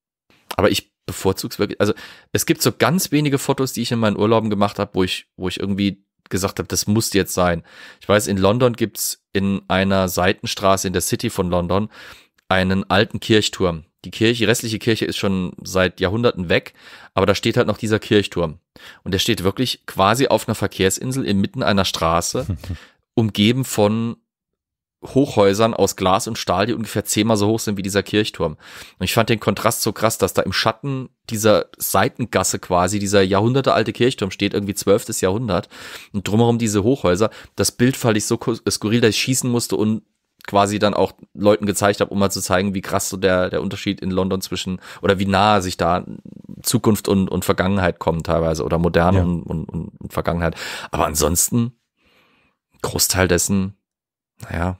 Aber ich bevorzuge es wirklich. Also es gibt so ganz wenige Fotos, die ich in meinen Urlauben gemacht habe, wo ich, wo ich irgendwie gesagt habe, das muss jetzt sein. Ich weiß, in London gibt es in einer Seitenstraße in der City von London einen alten Kirchturm. Die Kirche, die restliche Kirche ist schon seit Jahrhunderten weg, aber da steht halt noch dieser Kirchturm. Und der steht wirklich quasi auf einer Verkehrsinsel inmitten einer Straße, umgeben von Hochhäusern aus Glas und Stahl, die ungefähr zehnmal so hoch sind wie dieser Kirchturm. Und ich fand den Kontrast so krass, dass da im Schatten dieser Seitengasse quasi dieser jahrhundertealte Kirchturm steht, irgendwie zwölftes Jahrhundert, und drumherum diese Hochhäuser. Das Bild fand ich so skurril, dass ich schießen musste und quasi dann auch Leuten gezeigt habe, um mal zu zeigen, wie krass so der, der Unterschied in London zwischen oder wie nahe sich da Zukunft und, und Vergangenheit kommen teilweise oder moderne ja. und, und, und Vergangenheit. Aber ansonsten, Großteil dessen, naja,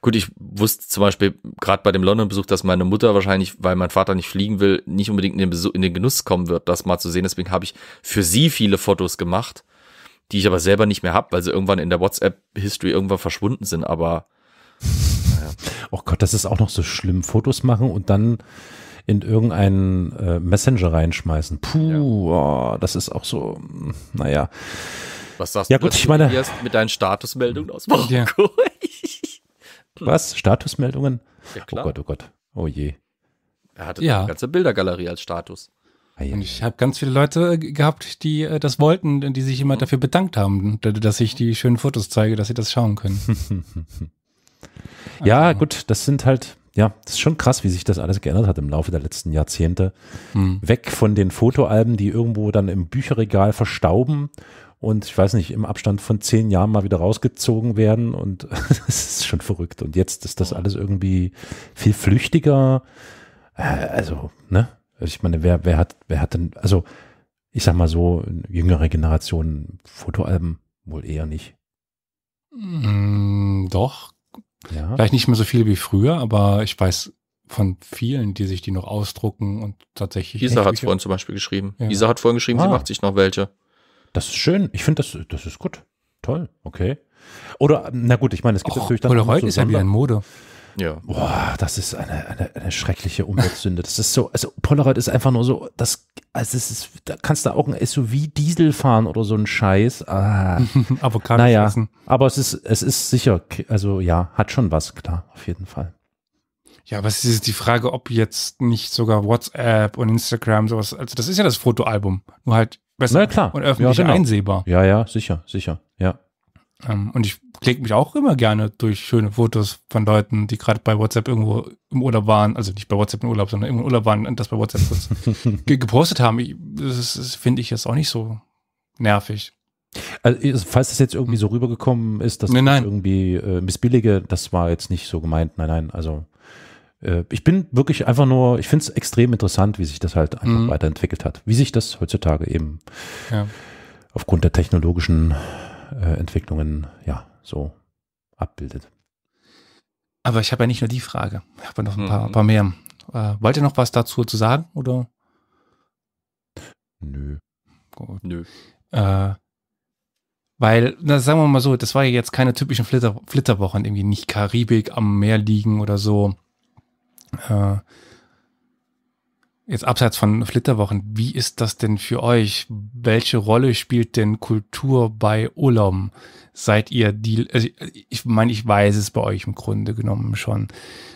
Gut, ich wusste zum Beispiel gerade bei dem London-Besuch, dass meine Mutter wahrscheinlich, weil mein Vater nicht fliegen will, nicht unbedingt in den, Besuch, in den Genuss kommen wird, das mal zu sehen. Deswegen habe ich für sie viele Fotos gemacht, die ich aber selber nicht mehr habe, weil sie irgendwann in der WhatsApp-History irgendwann verschwunden sind. Aber naja. Oh Gott, das ist auch noch so schlimm. Fotos machen und dann in irgendeinen äh, Messenger reinschmeißen. Puh, ja. oh, das ist auch so, hm, naja. Was sagst ja, du, gut, ich meine, mit deinen Statusmeldungen aus Marokko? Ja. Was? Statusmeldungen? Ja, oh klar. Oh Gott, oh Gott. Oh je. Er hatte ja. eine ganze Bildergalerie als Status. Und ich habe ganz viele Leute äh, gehabt, die äh, das wollten, die sich jemand mhm. dafür bedankt haben, dass ich die mhm. schönen Fotos zeige, dass sie das schauen können. ja, also. gut, das sind halt, ja, das ist schon krass, wie sich das alles geändert hat im Laufe der letzten Jahrzehnte. Mhm. Weg von den Fotoalben, die irgendwo dann im Bücherregal verstauben und ich weiß nicht, im Abstand von zehn Jahren mal wieder rausgezogen werden und das ist schon verrückt. Und jetzt ist das alles irgendwie viel flüchtiger. Äh, also, ne? Also Ich meine, wer, wer hat, wer hat denn, also ich sag mal so, jüngere Generationen Fotoalben wohl eher nicht. Mm, doch. Ja. Vielleicht nicht mehr so viele wie früher, aber ich weiß von vielen, die sich die noch ausdrucken und tatsächlich. Isa hat es vorhin zum Beispiel geschrieben. Ja. Isa hat vorhin geschrieben, ah. sie macht sich noch welche. Das ist schön. Ich finde, das, das ist gut. Toll, okay. Oder, na gut, ich meine, es gibt Och, natürlich dann. Polaroid so ist ja wie ein Mode. Ja. Boah, das ist eine, eine, eine schreckliche Umweltsünde. Das ist so, also Polaroid ist einfach nur so, das, also es ist, da kannst du auch ein SUV-Diesel fahren oder so ein Scheiß. Ah. aber kann naja, essen. Aber es ist, es ist sicher, also ja, hat schon was, klar, auf jeden Fall. Ja, aber es ist die Frage, ob jetzt nicht sogar WhatsApp und Instagram sowas, also das ist ja das Fotoalbum, nur halt besser. Na klar. Und öffentlich ja, genau. einsehbar. Ja, ja, sicher, sicher, ja. Ähm, und ich klicke mich auch immer gerne durch schöne Fotos von Leuten, die gerade bei WhatsApp irgendwo im Urlaub waren, also nicht bei WhatsApp im Urlaub, sondern irgendwo im Urlaub waren und das bei WhatsApp ge gepostet haben. Ich, das, das finde ich jetzt auch nicht so nervig. Also, falls das jetzt irgendwie hm. so rübergekommen ist, dass nein, nein. ich irgendwie äh, missbillige, das war jetzt nicht so gemeint. Nein, nein, also äh, ich bin wirklich einfach nur, ich finde es extrem interessant, wie sich das halt einfach mhm. weiterentwickelt hat. Wie sich das heutzutage eben ja. aufgrund der technologischen äh, Entwicklungen ja so abbildet. Aber ich habe ja nicht nur die Frage, ich habe ja noch ein mhm. paar, paar, mehr. Äh, wollt ihr noch was dazu zu sagen oder? Nö. Gut. Nö. Äh, weil, na, sagen wir mal so, das war ja jetzt keine typischen Flitter, Flitterwochen, irgendwie nicht Karibik am Meer liegen oder so. Äh, jetzt abseits von Flitterwochen, wie ist das denn für euch? Welche Rolle spielt denn Kultur bei Ulam? Seid ihr die, also ich meine, ich weiß es bei euch im Grunde genommen schon,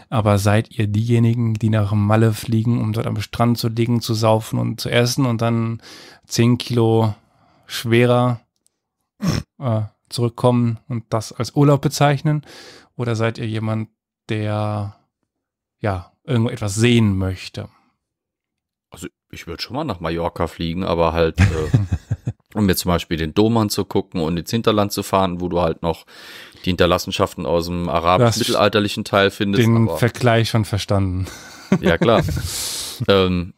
aber seid ihr diejenigen, die nach Malle fliegen, um dort am Strand zu liegen, zu saufen und zu essen und dann zehn Kilo schwerer äh, zurückkommen und das als Urlaub bezeichnen? Oder seid ihr jemand, der ja, irgendwo etwas sehen möchte. Also ich würde schon mal nach Mallorca fliegen, aber halt, äh, um mir zum Beispiel den Dom anzugucken und ins Hinterland zu fahren, wo du halt noch die Hinterlassenschaften aus dem arabisch-mittelalterlichen Teil findest. Den aber, Vergleich schon verstanden. Ja, klar. ähm,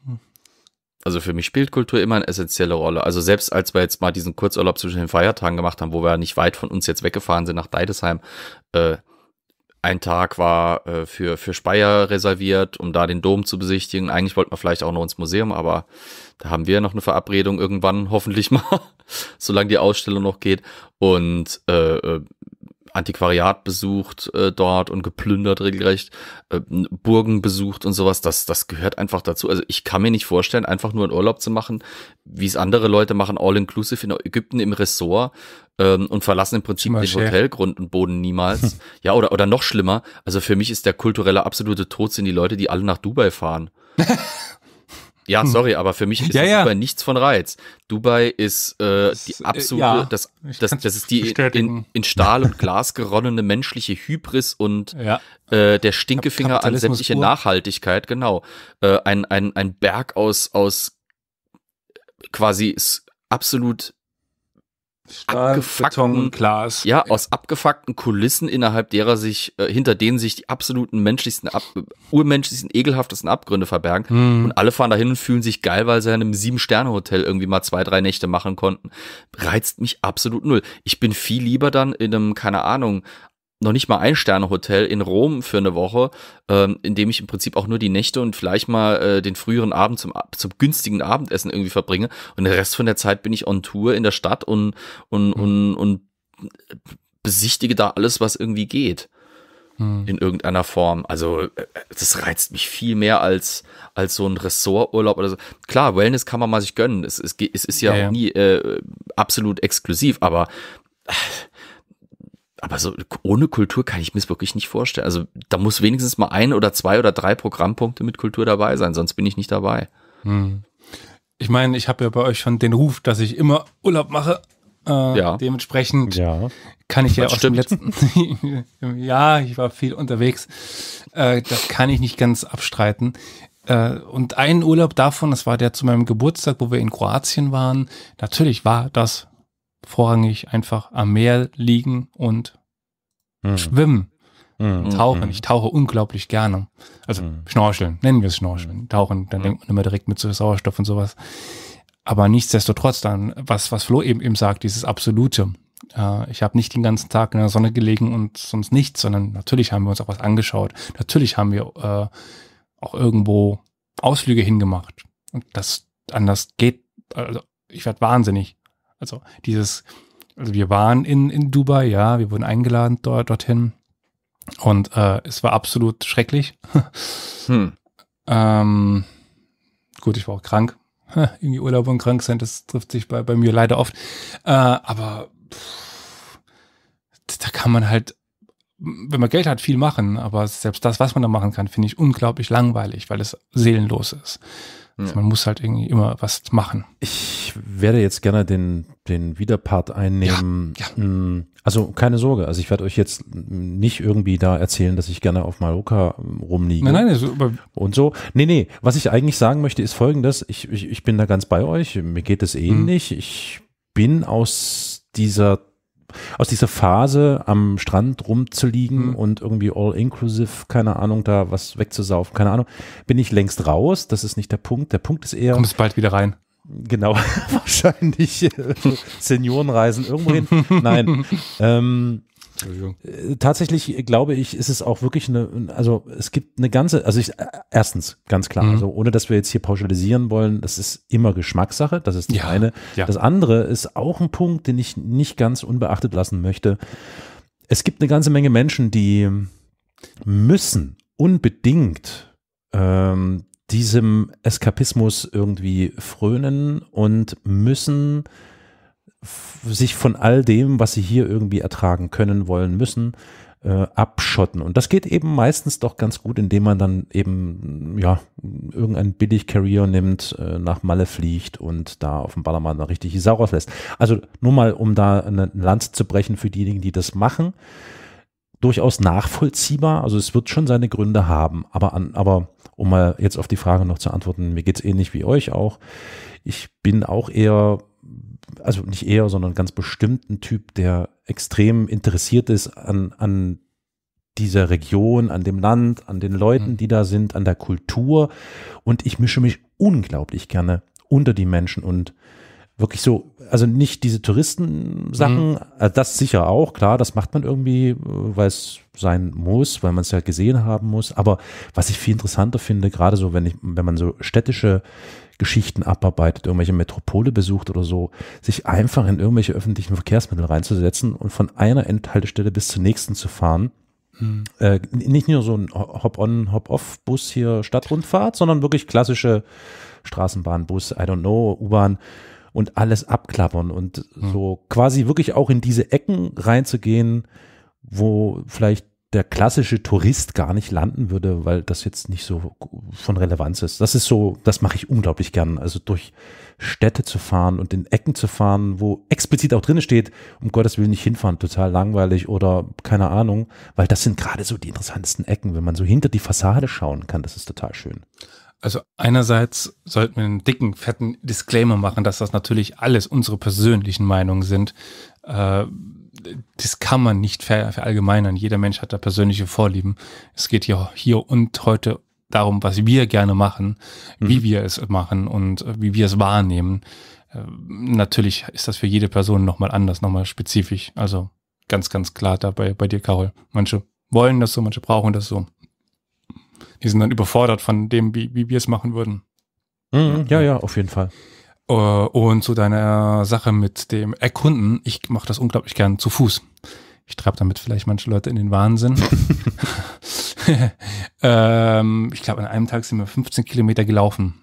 also für mich spielt Kultur immer eine essentielle Rolle. Also selbst als wir jetzt mal diesen Kurzurlaub zwischen den Feiertagen gemacht haben, wo wir nicht weit von uns jetzt weggefahren sind nach Deidesheim, äh, ein Tag war äh, für, für Speyer reserviert, um da den Dom zu besichtigen. Eigentlich wollten wir vielleicht auch noch ins Museum, aber da haben wir noch eine Verabredung irgendwann, hoffentlich mal, solange die Ausstellung noch geht. Und äh, äh, Antiquariat besucht äh, dort und geplündert regelrecht, äh, Burgen besucht und sowas, das, das gehört einfach dazu. Also ich kann mir nicht vorstellen, einfach nur einen Urlaub zu machen, wie es andere Leute machen, all inclusive in Ägypten im Ressort ähm, und verlassen im Prinzip den Hotelgrund und Boden niemals. ja, oder, oder noch schlimmer. Also für mich ist der kulturelle absolute Tod sind die Leute, die alle nach Dubai fahren. Ja, sorry, aber für mich ist ja, ja. Dubai nichts von Reiz. Dubai ist äh, die äh, absolute, ja, das, das, das ist die in, in, Stahl und Glas geronnene menschliche Hybris und äh, der Stinkefinger an sämtliche Uhr. Nachhaltigkeit, genau. Äh, ein, ein, ein Berg aus, aus quasi absolut Stahl, Beton, Glas. Ja, aus abgefuckten Kulissen, innerhalb derer sich, äh, hinter denen sich die absoluten menschlichsten, ab, urmenschlichsten, ekelhaftesten Abgründe verbergen. Hm. Und alle fahren dahin und fühlen sich geil, weil sie in einem Sieben-Sterne-Hotel irgendwie mal zwei, drei Nächte machen konnten. Reizt mich absolut null. Ich bin viel lieber dann in einem, keine Ahnung, noch nicht mal ein Sterne-Hotel in Rom für eine Woche, ähm, in dem ich im Prinzip auch nur die Nächte und vielleicht mal äh, den früheren Abend zum, zum günstigen Abendessen irgendwie verbringe. Und den Rest von der Zeit bin ich on Tour in der Stadt und, und, mhm. und, und besichtige da alles, was irgendwie geht. Mhm. In irgendeiner Form. Also, äh, das reizt mich viel mehr als, als so ein Ressorturlaub oder so. Klar, Wellness kann man mal sich gönnen. Es, es, es ist ja, ja, ja. nie äh, absolut exklusiv, aber äh, aber so ohne Kultur kann ich mir es wirklich nicht vorstellen. Also da muss wenigstens mal ein oder zwei oder drei Programmpunkte mit Kultur dabei sein, sonst bin ich nicht dabei. Hm. Ich meine, ich habe ja bei euch schon den Ruf, dass ich immer Urlaub mache. Äh, ja. Dementsprechend ja. kann ich das ja aus stimmt. dem letzten Jahr, ich war viel unterwegs, äh, das kann ich nicht ganz abstreiten. Äh, und ein Urlaub davon, das war der zu meinem Geburtstag, wo wir in Kroatien waren. Natürlich war das vorrangig einfach am Meer liegen und mhm. schwimmen. Mhm. Tauchen. Hm. Ich tauche unglaublich gerne. Also mhm. Schnorcheln, nennen wir es hm. Schnorcheln. Tauchen, dann hm. denkt man immer direkt mit so Sauerstoff und sowas. Aber nichtsdestotrotz dann, was, was Flo eben, eben sagt, dieses Absolute. Äh, ich habe nicht den ganzen Tag in der Sonne gelegen und sonst nichts, sondern natürlich haben wir uns auch was angeschaut. Natürlich haben wir äh, auch irgendwo Ausflüge hingemacht. Und das anders geht, also ich werde wahnsinnig also dieses, also wir waren in, in Dubai, ja, wir wurden eingeladen dort, dorthin. Und äh, es war absolut schrecklich. hm. ähm, gut, ich war auch krank. Irgendwie Urlaub und krank sein, das trifft sich bei, bei mir leider oft. Äh, aber pff, da kann man halt, wenn man Geld hat, viel machen. Aber selbst das, was man da machen kann, finde ich unglaublich langweilig, weil es seelenlos ist. Also man muss halt irgendwie immer was machen. Ich werde jetzt gerne den, den Wiederpart einnehmen. Ja, ja. Mm, also keine Sorge, also ich werde euch jetzt nicht irgendwie da erzählen, dass ich gerne auf Mallorca ähm, rumliege. Nein, nein, also und so. Nee, nee, was ich eigentlich sagen möchte, ist folgendes. Ich, ich, ich bin da ganz bei euch. Mir geht es mhm. ähnlich. Eh mhm. Ich bin aus dieser aus dieser Phase am Strand rumzuliegen mhm. und irgendwie all inclusive, keine Ahnung, da was wegzusaufen, keine Ahnung, bin ich längst raus. Das ist nicht der Punkt. Der Punkt ist eher. Kommst bald wieder rein. Genau, wahrscheinlich äh, Seniorenreisen irgendwo hin. Nein. ähm, äh, tatsächlich glaube ich, ist es auch wirklich eine, also es gibt eine ganze, also ich, äh, erstens, ganz klar, mhm. also ohne dass wir jetzt hier pauschalisieren wollen, das ist immer Geschmackssache, das ist die ja, eine. Ja. Das andere ist auch ein Punkt, den ich nicht ganz unbeachtet lassen möchte. Es gibt eine ganze Menge Menschen, die müssen unbedingt ähm, diesem Eskapismus irgendwie frönen und müssen sich von all dem, was sie hier irgendwie ertragen können, wollen, müssen, äh, abschotten. Und das geht eben meistens doch ganz gut, indem man dann eben, ja, irgendeinen Billig-Carrier nimmt, äh, nach Malle fliegt und da auf dem Ballermann noch richtig Sau rauslässt. Also nur mal, um da eine Lanze zu brechen für diejenigen, die das machen. Durchaus nachvollziehbar, also es wird schon seine Gründe haben, aber, an, aber um mal jetzt auf die Frage noch zu antworten, mir geht es ähnlich wie euch auch. Ich bin auch eher also nicht eher, sondern ganz bestimmten Typ, der extrem interessiert ist an, an dieser Region, an dem Land, an den Leuten, mhm. die da sind, an der Kultur. Und ich mische mich unglaublich gerne unter die Menschen und wirklich so, also nicht diese Touristensachen, mhm. Äh, das sicher auch, klar, das macht man irgendwie, äh, weil es sein muss, weil man es ja gesehen haben muss. Aber was ich viel interessanter finde, gerade so, wenn ich, wenn man so städtische Geschichten abarbeitet, irgendwelche Metropole besucht oder so, sich einfach in irgendwelche öffentlichen Verkehrsmittel reinzusetzen und von einer Endhaltestelle bis zur nächsten zu fahren. Mhm. Äh, nicht nur so ein Hop-on, Hop-off-Bus hier Stadtrundfahrt, sondern wirklich klassische Straßenbahn, Bus, I don't know, U-Bahn und alles abklappern und mhm. so quasi wirklich auch in diese Ecken reinzugehen, wo vielleicht der klassische Tourist gar nicht landen würde, weil das jetzt nicht so von Relevanz ist. Das ist so, das mache ich unglaublich gern. Also durch Städte zu fahren und in Ecken zu fahren, wo explizit auch drin steht, um Gottes Willen nicht hinfahren, total langweilig oder keine Ahnung, weil das sind gerade so die interessantesten Ecken, wenn man so hinter die Fassade schauen kann, das ist total schön. Also einerseits sollten wir einen dicken, fetten Disclaimer machen, dass das natürlich alles unsere persönlichen Meinungen sind. Äh, das kann man nicht verallgemeinern. Jeder Mensch hat da persönliche Vorlieben. Es geht hier, hier und heute darum, was wir gerne machen, mhm. wie wir es machen und äh, wie wir es wahrnehmen. Ähm, natürlich ist das für jede Person nochmal anders, nochmal spezifisch. Also ganz, ganz klar da bei, bei dir, Carol. Manche wollen das so, manche brauchen das so. Die sind dann überfordert von dem, wie, wie wir es machen würden. Mhm, ja, ja, auf jeden Fall. Äh, und zu deiner Sache mit dem Erkunden, ich mache das unglaublich gern zu Fuß. Ich treibe damit vielleicht manche Leute in den Wahnsinn. ähm, ich glaube, an einem Tag sind wir 15 Kilometer gelaufen.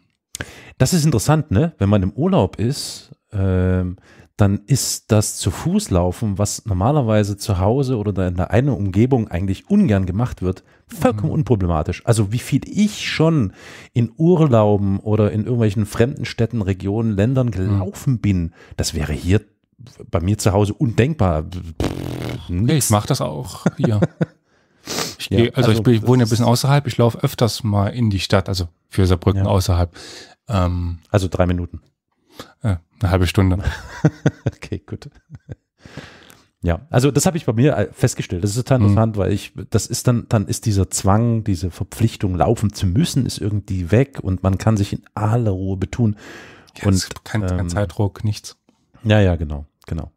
Das ist interessant, ne? Wenn man im Urlaub ist, ähm, dann ist das zu Fuß laufen, was normalerweise zu Hause oder in der einer Umgebung eigentlich ungern gemacht wird, vollkommen mhm. unproblematisch. Also wie viel ich schon in Urlauben oder in irgendwelchen fremden Städten, Regionen, Ländern mhm. gelaufen mhm. bin, das wäre hier bei mir zu Hause undenkbar. Pff, ich mache das auch hier. Ich ja, gehe, also, also, ich also wohne ein bisschen außerhalb. Ich laufe öfters mal in die Stadt, also für Saarbrücken ja. außerhalb. Ähm, also drei Minuten. Äh, eine halbe Stunde. okay, gut. Ja, also das habe ich bei mir äh, festgestellt. Das ist total mhm. interessant, mhm. weil ich, das ist dann, dann ist dieser Zwang, diese Verpflichtung, laufen zu müssen, ist irgendwie weg und man kann sich in aller Ruhe betun. Ja, und kein, ähm, kein Zeitdruck, nichts. Ja, ja, genau, genau.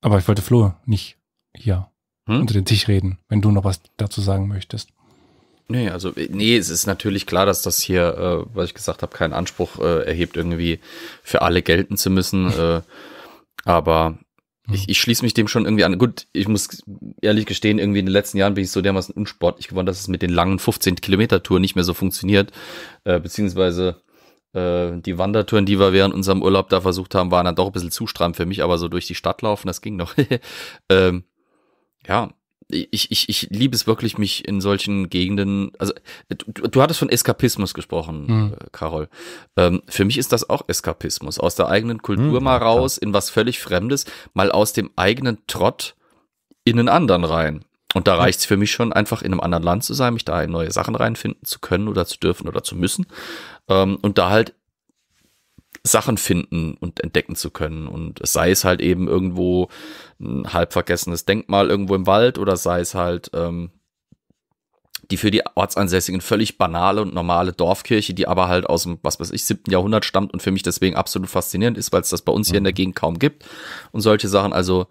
Aber ich wollte Flo nicht hier hm? unter den Tisch reden, wenn du noch was dazu sagen möchtest. Nee, also äh, nee, es ist natürlich klar, dass das hier, äh, was ich gesagt habe, keinen Anspruch äh, erhebt, irgendwie für alle gelten zu müssen. äh, aber ich, ich schließe mich dem schon irgendwie an. Gut, ich muss ehrlich gestehen, irgendwie in den letzten Jahren bin ich so dermaßen unsportlich geworden, dass es mit den langen 15-Kilometer-Touren nicht mehr so funktioniert. Äh, beziehungsweise äh, die Wandertouren, die wir während unserem Urlaub da versucht haben, waren dann doch ein bisschen zu stramm für mich, aber so durch die Stadt laufen, das ging noch. ähm, ja, ich, ich, ich liebe es wirklich, mich in solchen Gegenden, also äh, du, du hattest von Eskapismus gesprochen, mhm. Äh, Carol. Ähm, für mich ist das auch Eskapismus. Aus der eigenen Kultur mhm, mal raus, klar. in was völlig Fremdes, mal aus dem eigenen Trott in einen anderen rein. Und da reicht es für mich schon, einfach in einem anderen Land zu sein, mich da in neue Sachen reinfinden zu können oder zu dürfen oder zu müssen. Ähm, und da halt Sachen finden und entdecken zu können. Und es sei es halt eben irgendwo ein halb vergessenes Denkmal irgendwo im Wald oder sei es halt ähm, die für die Ortsansässigen völlig banale und normale Dorfkirche, die aber halt aus dem, was weiß ich, siebten Jahrhundert stammt und für mich deswegen absolut faszinierend ist, weil es das bei uns hier in mhm. der Gegend kaum gibt und solche Sachen. Also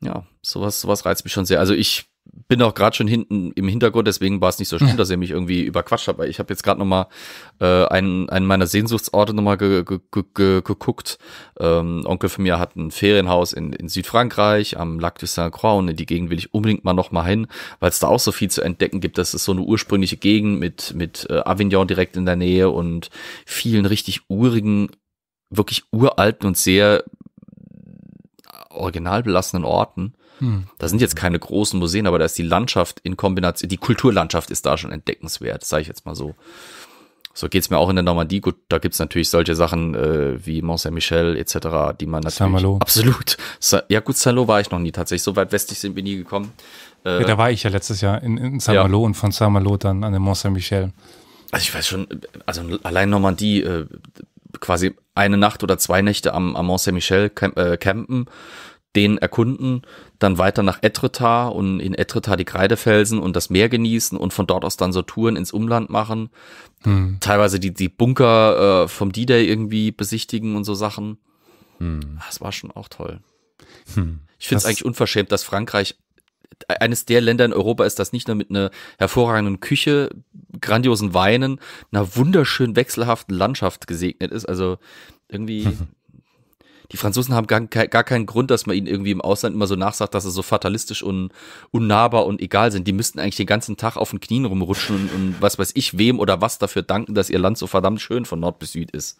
ja, sowas, sowas reizt mich schon sehr. Also ich bin auch gerade schon hinten im Hintergrund, deswegen war es nicht so schlimm, ja. dass ihr mich irgendwie überquatscht habt, weil ich habe jetzt gerade nochmal äh, einen, einen meiner Sehnsuchtsorte nochmal ge, ge, ge, geguckt. Ähm, Onkel von mir hat ein Ferienhaus in, in Südfrankreich am Lac de Saint-Croix und in die Gegend will ich unbedingt mal nochmal hin, weil es da auch so viel zu entdecken gibt. Das ist so eine ursprüngliche Gegend mit, mit äh, Avignon direkt in der Nähe und vielen richtig urigen, wirklich uralten und sehr original belassenen Orten. Hm. Da sind jetzt keine großen Museen, aber da ist die Landschaft in Kombination, die Kulturlandschaft ist da schon entdeckenswert, sage ich jetzt mal so. So geht es mir auch in der Normandie. Gut, da gibt es natürlich solche Sachen äh, wie Mont Saint-Michel etc., die man natürlich. Saint-Malo. Absolut. Ja, gut, Saint-Malo war ich noch nie tatsächlich. So weit westlich sind wir nie gekommen. Äh, ja, da war ich ja letztes Jahr in, in Saint-Malo ja. und von Saint-Malo dann an den Mont Saint-Michel. Also ich weiß schon, also allein Normandie, äh, quasi eine Nacht oder zwei Nächte am, am Mont Saint-Michel äh, campen den erkunden, dann weiter nach Etretat und in Etretat die Kreidefelsen und das Meer genießen und von dort aus dann so Touren ins Umland machen. Hm. Teilweise die, die Bunker äh, vom D-Day irgendwie besichtigen und so Sachen. Hm. Das ah, war schon auch toll. Hm. Ich finde es eigentlich unverschämt, dass Frankreich äh, eines der Länder in Europa ist, das nicht nur mit einer hervorragenden Küche, grandiosen Weinen, einer wunderschön wechselhaften Landschaft gesegnet ist. Also irgendwie die Franzosen haben gar, gar keinen Grund, dass man ihnen irgendwie im Ausland immer so nachsagt, dass sie so fatalistisch und unnahbar und egal sind. Die müssten eigentlich den ganzen Tag auf den Knien rumrutschen und, und was weiß ich wem oder was dafür danken, dass ihr Land so verdammt schön von Nord bis Süd ist.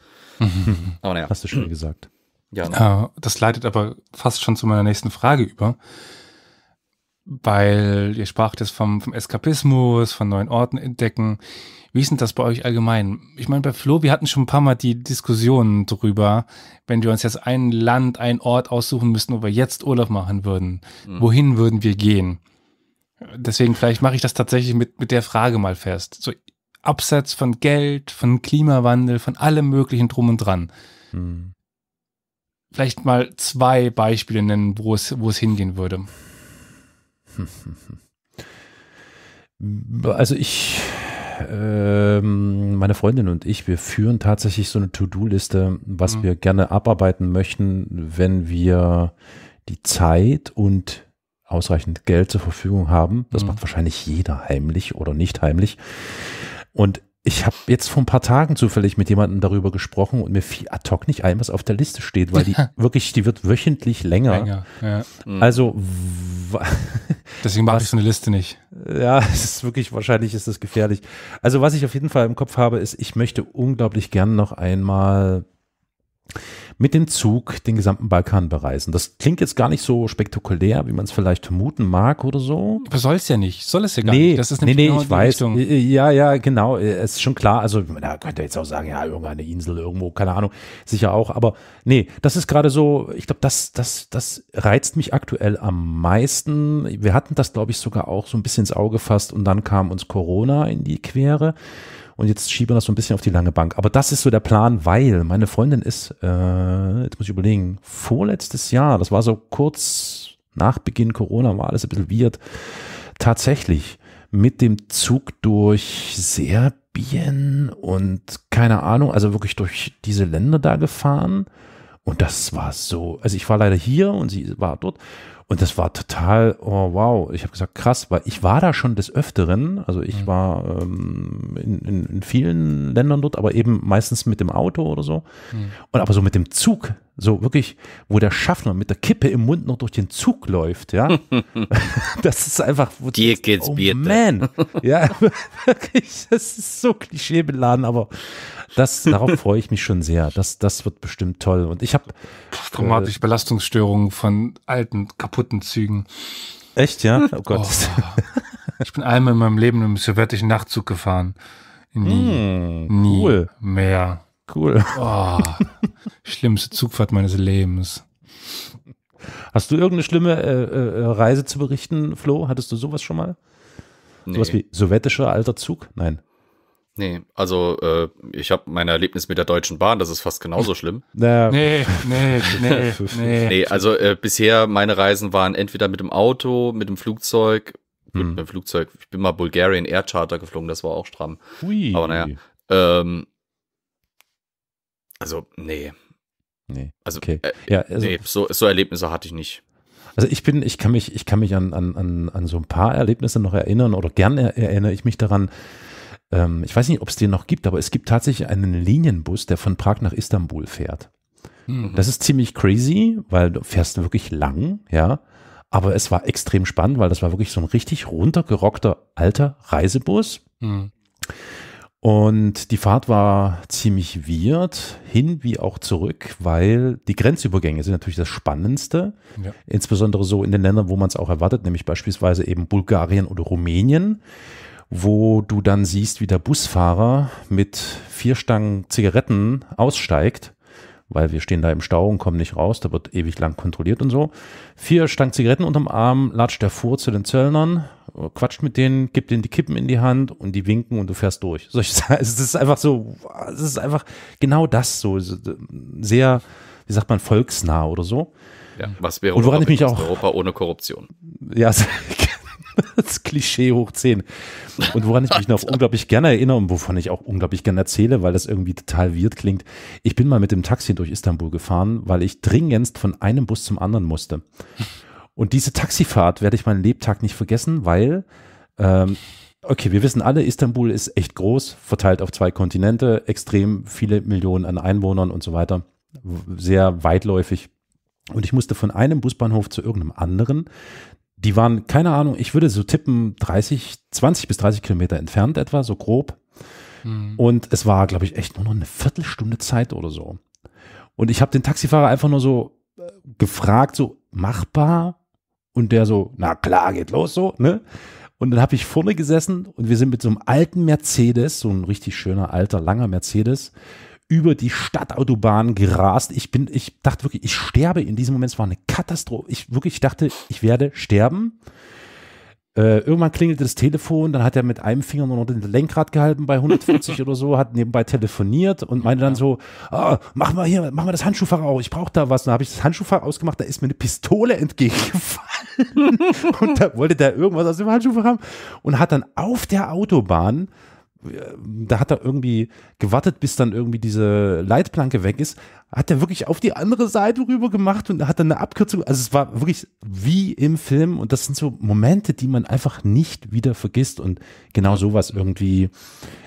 aber naja. Hast du schon gesagt. Ja, ne? Das leitet aber fast schon zu meiner nächsten Frage über. Weil ihr sprach jetzt vom, vom Eskapismus, von neuen Orten entdecken. Wie ist denn das bei euch allgemein? Ich meine, bei Flo, wir hatten schon ein paar Mal die Diskussionen drüber, wenn wir uns jetzt ein Land, einen Ort aussuchen müssten, wo wir jetzt Urlaub machen würden. Mhm. Wohin würden wir gehen? Deswegen vielleicht mache ich das tatsächlich mit, mit der Frage mal fest. So abseits von Geld, von Klimawandel, von allem möglichen drum und dran. Mhm. Vielleicht mal zwei Beispiele nennen, wo es, wo es hingehen würde. Also ich ähm, meine Freundin und ich, wir führen tatsächlich so eine To-Do-Liste, was mhm. wir gerne abarbeiten möchten, wenn wir die Zeit und ausreichend Geld zur Verfügung haben. Das mhm. macht wahrscheinlich jeder heimlich oder nicht heimlich. Und ich habe jetzt vor ein paar Tagen zufällig mit jemandem darüber gesprochen und mir fiel ad hoc nicht ein, was auf der Liste steht, weil die wirklich, die wird wöchentlich länger. länger ja. Mhm. Also deswegen mache ich so eine Liste nicht. Ja, es ist wirklich wahrscheinlich ist das gefährlich. Also was ich auf jeden Fall im Kopf habe, ist, ich möchte unglaublich gern noch einmal mit dem Zug den gesamten Balkan bereisen. Das klingt jetzt gar nicht so spektakulär, wie man es vielleicht vermuten mag oder so. Aber soll es ja nicht, soll es ja gar nee, nicht. Das ist nee, nee, genau ich weiß. Richtung. Äh, äh, ja, ja, genau. Äh, es ist schon klar. Also, man könnte jetzt auch sagen, ja, irgendeine Insel irgendwo, keine Ahnung, sicher auch. Aber nee, das ist gerade so, ich glaube, das, das, das reizt mich aktuell am meisten. Wir hatten das, glaube ich, sogar auch so ein bisschen ins Auge gefasst und dann kam uns Corona in die Quere und jetzt schieben wir das so ein bisschen auf die lange Bank. Aber das ist so der Plan, weil meine Freundin ist, äh, jetzt muss ich überlegen, vorletztes Jahr, das war so kurz nach Beginn Corona, war alles ein bisschen weird, tatsächlich mit dem Zug durch Serbien und keine Ahnung, also wirklich durch diese Länder da gefahren und das war so, also ich war leider hier und sie war dort. Und das war total, oh wow. Ich habe gesagt, krass, weil ich war da schon des Öfteren. Also ich mhm. war ähm, in, in, in, vielen Ländern dort, aber eben meistens mit dem Auto oder so. Mhm. Und aber so mit dem Zug so wirklich, wo der Schaffner mit der Kippe im Mund noch durch den Zug läuft, ja. das ist einfach. Dir geht's oh bitte. man. Ja, wirklich, das ist so klischeebeladen, aber das, darauf freue ich mich schon sehr. Das, das wird bestimmt toll. Und ich habe. Traumatische äh, Belastungsstörungen von alten, kaputten Zügen. Echt, ja? Oh, oh. Gott. Oh, ich bin einmal in meinem Leben im sowjetischen Nachtzug gefahren. Nie, mm, nie cool. mehr. Cool. Oh, schlimmste Zugfahrt meines Lebens. Hast du irgendeine schlimme äh, äh, Reise zu berichten, Flo? Hattest du sowas schon mal? Nee. Sowas wie sowjetischer alter Zug? Nein. Nee, also äh, ich habe mein Erlebnis mit der Deutschen Bahn, das ist fast genauso schlimm. Nee, nee, nee, nee. nee. also äh, bisher meine Reisen waren entweder mit dem Auto, mit dem Flugzeug, gut, hm. mit dem Flugzeug, ich bin mal Bulgarian Air Charter geflogen, das war auch stramm. Hui. Aber naja. Ähm, also, nee. Nee. Also, okay. Äh, ja, also, nee, so, so Erlebnisse hatte ich nicht. Also ich bin, ich kann mich, ich kann mich an, an, an, an so ein paar Erlebnisse noch erinnern oder gern er, erinnere ich mich daran. Ähm, ich weiß nicht, ob es den noch gibt, aber es gibt tatsächlich einen Linienbus, der von Prag nach Istanbul fährt. Mhm. Das ist ziemlich crazy, weil du fährst wirklich lang, ja. Aber es war extrem spannend, weil das war wirklich so ein richtig runtergerockter alter Reisebus. Mhm. Und die Fahrt war ziemlich wirrt, hin wie auch zurück, weil die Grenzübergänge sind natürlich das Spannendste. Ja. Insbesondere so in den Ländern, wo man es auch erwartet, nämlich beispielsweise eben Bulgarien oder Rumänien, wo du dann siehst, wie der Busfahrer mit vier Stangen Zigaretten aussteigt, weil wir stehen da im Stau und kommen nicht raus, da wird ewig lang kontrolliert und so. Vier Stangen Zigaretten unterm Arm latscht er vor zu den Zöllnern, quatscht mit denen, gibt denen die Kippen in die Hand und die winken und du fährst durch. So, sage, es ist einfach so, es ist einfach genau das so äh, sehr, wie sagt man, volksnah oder so. Ja, was wäre und woran ich mich auch, Europa ohne Korruption? Ja, das Klischee hoch 10. Und woran ich mich noch unglaublich gerne erinnere und wovon ich auch unglaublich gerne erzähle, weil das irgendwie total weird klingt. Ich bin mal mit dem Taxi durch Istanbul gefahren, weil ich dringendst von einem Bus zum anderen musste. Und diese Taxifahrt werde ich meinen Lebtag nicht vergessen, weil, ähm, okay, wir wissen alle, Istanbul ist echt groß, verteilt auf zwei Kontinente, extrem viele Millionen an Einwohnern und so weiter, sehr weitläufig. Und ich musste von einem Busbahnhof zu irgendeinem anderen. Die waren, keine Ahnung, ich würde so tippen, 30, 20 bis 30 Kilometer entfernt etwa, so grob. Mhm. Und es war, glaube ich, echt nur noch eine Viertelstunde Zeit oder so. Und ich habe den Taxifahrer einfach nur so äh, gefragt, so machbar, und der so, na klar, geht los so, ne? Und dann habe ich vorne gesessen und wir sind mit so einem alten Mercedes, so ein richtig schöner, alter, langer Mercedes, über die Stadtautobahn gerast. Ich bin, ich dachte wirklich, ich sterbe in diesem Moment. Es war eine Katastrophe. Ich wirklich dachte, ich werde sterben. Äh, irgendwann klingelte das Telefon, dann hat er mit einem Finger nur noch den Lenkrad gehalten bei 140 oder so, hat nebenbei telefoniert und meinte dann so, oh, mach mal hier, mach mal das Handschuhfach auf, ich brauche da was. Und dann habe ich das Handschuhfach ausgemacht, da ist mir eine Pistole entgegengefallen. und da wollte der irgendwas aus dem Handschuh haben und hat dann auf der Autobahn äh, da hat er irgendwie gewartet, bis dann irgendwie diese Leitplanke weg ist, hat er wirklich auf die andere Seite rüber gemacht und hat dann eine Abkürzung. Also es war wirklich wie im Film und das sind so Momente, die man einfach nicht wieder vergisst und genau sowas irgendwie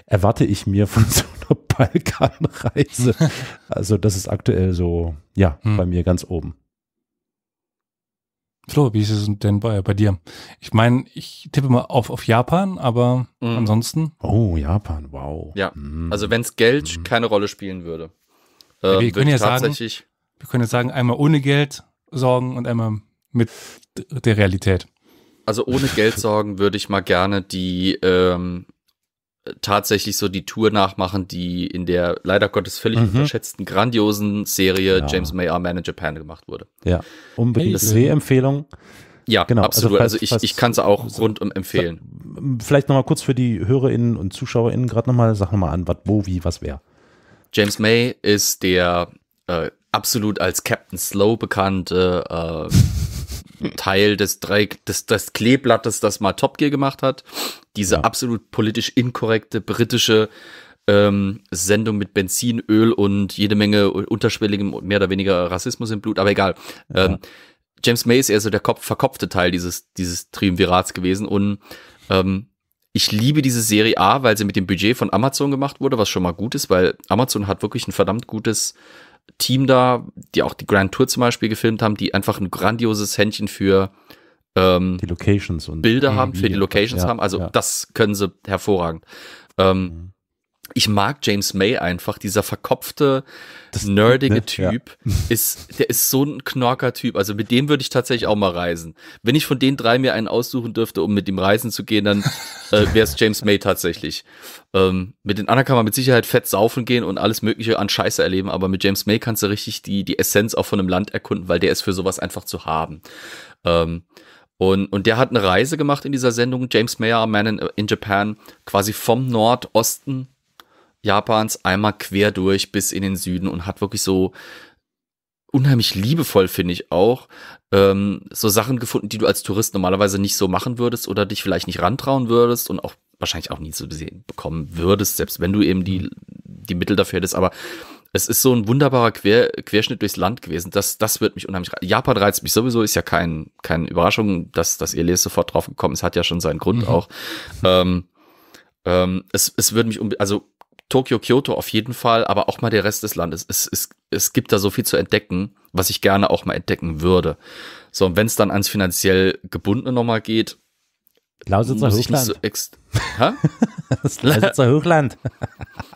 erwarte ich mir von so einer Balkanreise. Also das ist aktuell so, ja, hm. bei mir ganz oben. Flo, wie ist es denn bei, bei dir? Ich meine, ich tippe mal auf, auf Japan, aber mm. ansonsten. Oh, Japan, wow. Ja, mm. also wenn es Geld mm. keine Rolle spielen würde. Äh, wir, können ja sagen, wir können ja sagen, einmal ohne Geld sorgen und einmal mit der Realität. Also ohne Geld sorgen würde ich mal gerne die ähm, tatsächlich so die Tour nachmachen, die in der leider Gottes völlig mhm. unterschätzten, grandiosen Serie ja. James May, Our Manager Pan gemacht wurde. Ja, unbedingt Sehempfehlung. Ja, genau. Also absolut. Also, falls, also ich, ich kann es auch rundum empfehlen. Vielleicht nochmal kurz für die HörerInnen und ZuschauerInnen gerade nochmal, sag nochmal an, was, wo, wie, was, wer. James May ist der äh, absolut als Captain Slow bekannte äh, Teil des, Dreieck, des, des Kleeblattes, das mal Top Gear gemacht hat. Diese ja. absolut politisch inkorrekte britische ähm, Sendung mit Benzin, Öl und jede Menge unterschwelligem und mehr oder weniger Rassismus im Blut, aber egal. Ja. Ähm, James May ist eher so der Kopf, verkopfte Teil dieses, dieses Triumvirats gewesen und ähm, ich liebe diese Serie A, weil sie mit dem Budget von Amazon gemacht wurde, was schon mal gut ist, weil Amazon hat wirklich ein verdammt gutes Team da, die auch die Grand Tour zum Beispiel gefilmt haben, die einfach ein grandioses Händchen für ähm, die Locations und Bilder mhm. haben, für die Locations ja, haben. Also ja. das können sie hervorragend. Ähm, mhm ich mag James May einfach. Dieser verkopfte, das, nerdige ne? Typ ja. ist, der ist so ein Knorker-Typ. Also mit dem würde ich tatsächlich auch mal reisen. Wenn ich von den drei mir einen aussuchen dürfte, um mit ihm reisen zu gehen, dann äh, wäre es James May tatsächlich. Ähm, mit den anderen kann man mit Sicherheit fett saufen gehen und alles Mögliche an Scheiße erleben, aber mit James May kannst du richtig die, die Essenz auch von einem Land erkunden, weil der ist für sowas einfach zu haben. Ähm, und, und der hat eine Reise gemacht in dieser Sendung, James Mayer, Man in, in Japan, quasi vom Nordosten Japans einmal quer durch bis in den Süden und hat wirklich so unheimlich liebevoll, finde ich auch, ähm, so Sachen gefunden, die du als Tourist normalerweise nicht so machen würdest oder dich vielleicht nicht rantrauen würdest und auch wahrscheinlich auch nie zu sehen bekommen würdest, selbst wenn du eben die, mhm. die Mittel dafür hättest. Aber es ist so ein wunderbarer Quer, Querschnitt durchs Land gewesen. Das, das wird mich unheimlich Japan reizt mich sowieso, ist ja kein, keine Überraschung, dass, dass Elias sofort drauf gekommen ist, hat ja schon seinen Grund mhm. auch. Ähm, ähm, es, es würde mich, also Tokio, Kyoto auf jeden Fall, aber auch mal der Rest des Landes. Es, es, es gibt da so viel zu entdecken, was ich gerne auch mal entdecken würde. So, und wenn es dann ans finanziell gebundene nochmal geht, Lausitzer Hochland. So Lausitzer Hochland.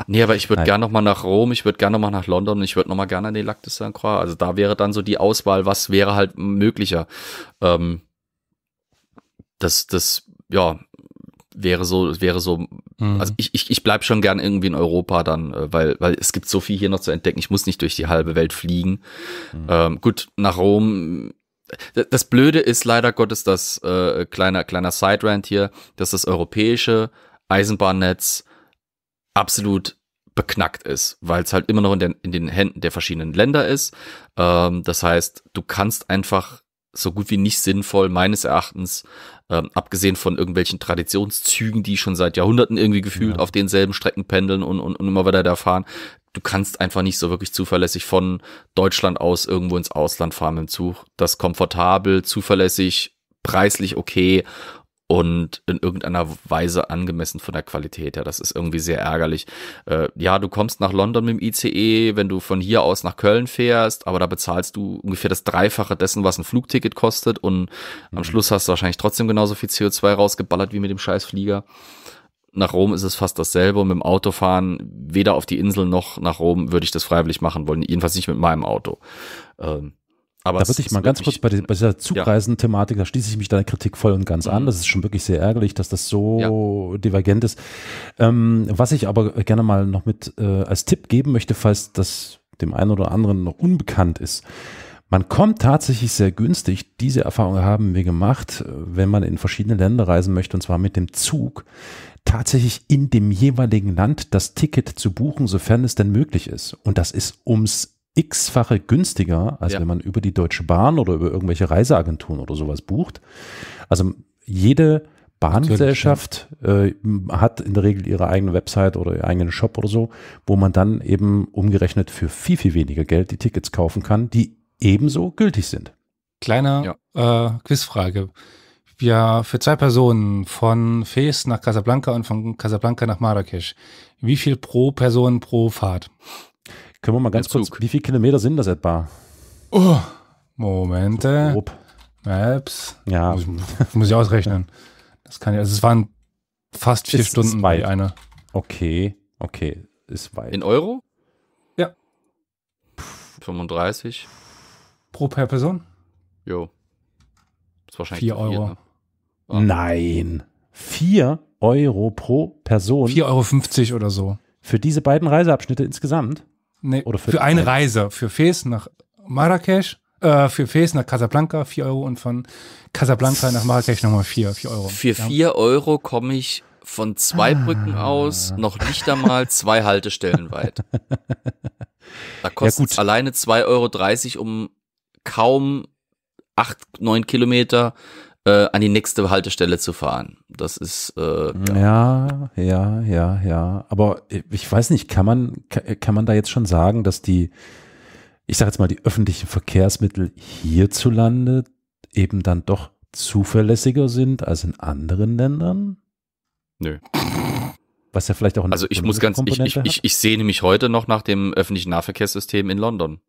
nee, aber ich würde gerne nochmal nach Rom, ich würde gerne nochmal nach London und ich würde nochmal gerne an den Lac de Saint Croix. Also da wäre dann so die Auswahl, was wäre halt möglicher. Ähm, das, das, ja, wäre so, wäre so Mhm. Also ich, ich, ich bleibe schon gern irgendwie in Europa dann, äh, weil, weil es gibt so viel hier noch zu entdecken. Ich muss nicht durch die halbe Welt fliegen. Mhm. Ähm, gut, nach Rom das Blöde ist leider Gottes, dass äh, kleiner kleiner Siderand hier, dass das europäische Eisenbahnnetz absolut beknackt ist, weil es halt immer noch in den, in den Händen der verschiedenen Länder ist. Ähm, das heißt, du kannst einfach so gut wie nicht sinnvoll meines Erachtens ähm, abgesehen von irgendwelchen Traditionszügen, die schon seit Jahrhunderten irgendwie gefühlt ja. auf denselben Strecken pendeln und, und, und immer wieder da fahren, du kannst einfach nicht so wirklich zuverlässig von Deutschland aus irgendwo ins Ausland fahren im Zug. Das komfortabel, zuverlässig, preislich okay und in irgendeiner Weise angemessen von der Qualität her. Das ist irgendwie sehr ärgerlich. Äh, ja, du kommst nach London mit dem ICE, wenn du von hier aus nach Köln fährst, aber da bezahlst du ungefähr das Dreifache dessen, was ein Flugticket kostet und mhm. am Schluss hast du wahrscheinlich trotzdem genauso viel CO2 rausgeballert wie mit dem Scheißflieger. Nach Rom ist es fast dasselbe und mit dem Autofahren weder auf die Insel noch nach Rom würde ich das freiwillig machen wollen. Jedenfalls nicht mit meinem Auto. Ähm, aber da würde ich mal ganz kurz bei, die, bei dieser Zugreisen-Thematik, da schließe ich mich deiner Kritik voll und ganz mhm. an. Das ist schon wirklich sehr ärgerlich, dass das so ja. divergent ist. Ähm, was ich aber gerne mal noch mit äh, als Tipp geben möchte, falls das dem einen oder anderen noch unbekannt ist. Man kommt tatsächlich sehr günstig. Diese Erfahrung haben wir gemacht, äh, wenn man in verschiedene Länder reisen möchte, und zwar mit dem Zug, tatsächlich in dem jeweiligen Land das Ticket zu buchen, sofern es denn möglich ist. Und das ist ums x-fache günstiger, als ja. wenn man über die Deutsche Bahn oder über irgendwelche Reiseagenturen oder sowas bucht. Also jede Bahngesellschaft äh, hat in der Regel ihre eigene Website oder ihren eigenen Shop oder so, wo man dann eben umgerechnet für viel, viel weniger Geld die Tickets kaufen kann, die ebenso gültig sind. Kleine ja. äh, Quizfrage. Ja, für zwei Personen von Fes nach Casablanca und von Casablanca nach Marrakesch. Wie viel pro Person pro Fahrt? Können wir mal ganz kurz, wie viele Kilometer sind das etwa? Oh, Momente. So Maps. Ja. Muss ich, muss ich ausrechnen. Das kann ich, also es waren fast vier ist, Stunden ist weit. Okay, okay, ist weit. In Euro? Ja. 35. Pro per Person? Jo. Ist wahrscheinlich 4 Euro. Ne? Oh. Nein. 4 Euro pro Person. 4,50 Euro oder so. Für diese beiden Reiseabschnitte insgesamt? Nee, Oder für, für eine Reise. Für Fes nach Marrakesch, äh, für Fes nach Casablanca 4 Euro und von Casablanca nach Marrakesch nochmal 4, 4 Euro. Für 4 ja. Euro komme ich von zwei ah. Brücken aus noch nicht einmal zwei Haltestellen weit. Da kostet ja, alleine 2,30 Euro, um kaum 8, 9 Kilometer äh, an die nächste Haltestelle zu fahren. Das ist äh, ja. ja, ja, ja, ja. Aber ich weiß nicht, kann man kann man da jetzt schon sagen, dass die, ich sage jetzt mal, die öffentlichen Verkehrsmittel hierzulande eben dann doch zuverlässiger sind als in anderen Ländern? Nö. Was ja vielleicht auch eine Also ich muss ganz, ich, ich, ich, ich sehne mich heute noch nach dem öffentlichen Nahverkehrssystem in London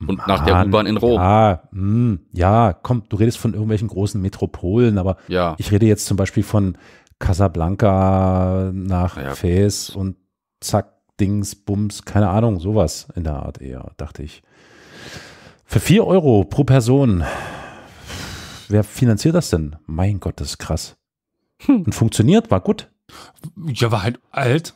und Mann, nach der U-Bahn in Rom. Ja, mh, hm, ja, komm, du redest von irgendwelchen großen Metropolen, aber ja. ich rede jetzt zum Beispiel von Casablanca nach ja, Fes und zack, Dings, Bums, keine Ahnung, sowas in der Art eher, dachte ich. Für vier Euro pro Person. Wer finanziert das denn? Mein Gott, das ist krass. Hm. Und funktioniert, war gut. Ja, war halt alt.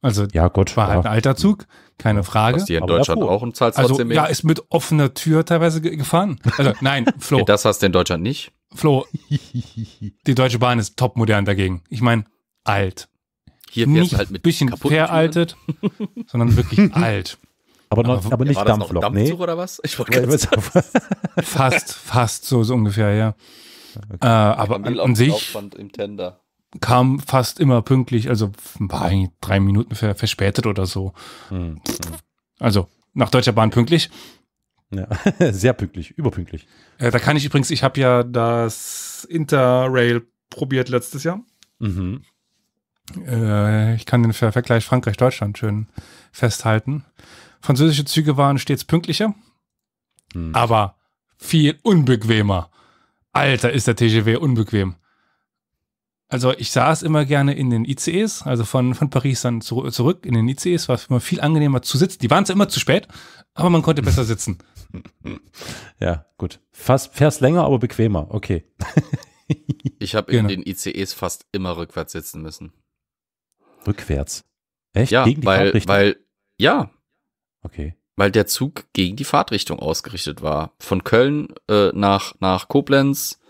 Also ja, Gott, war ja. halt ein alter Zug, keine Frage. Was die in aber Deutschland davor. auch und zahlst also, trotzdem mehr. Ja, ist mit offener Tür teilweise gefahren. Also nein, Flo. das hast du in Deutschland nicht. Flo, die Deutsche Bahn ist topmodern dagegen. Ich meine, alt. Hier nicht halt mit bisschen veraltet, sondern wirklich alt. Aber, noch, aber nicht Dampflok, Dampfzug nee. oder was? Ich wollte gerade sagen. fast, fast so, so ungefähr, ja. Okay. Äh, aber an, an sich im Tender kam fast immer pünktlich, also war eigentlich drei Minuten ver verspätet oder so. Mhm. Also nach Deutscher Bahn pünktlich. Ja, sehr pünktlich, überpünktlich. Äh, da kann ich übrigens, ich habe ja das Interrail probiert letztes Jahr. Mhm. Äh, ich kann den Ver Vergleich Frankreich-Deutschland schön festhalten. Französische Züge waren stets pünktlicher, mhm. aber viel unbequemer. Alter, ist der TGW unbequem also ich saß immer gerne in den ICEs, also von, von Paris dann zu, zurück in den ICEs, war immer viel angenehmer zu sitzen. Die waren zwar immer zu spät, aber man konnte besser sitzen. Ja, gut. Fast, fährst länger, aber bequemer. Okay. Ich habe genau. in den ICEs fast immer rückwärts sitzen müssen. Rückwärts? Echt? Ja, gegen die weil, Fahrtrichtung? weil, ja. Okay. Weil der Zug gegen die Fahrtrichtung ausgerichtet war. Von Köln äh, nach, nach Koblenz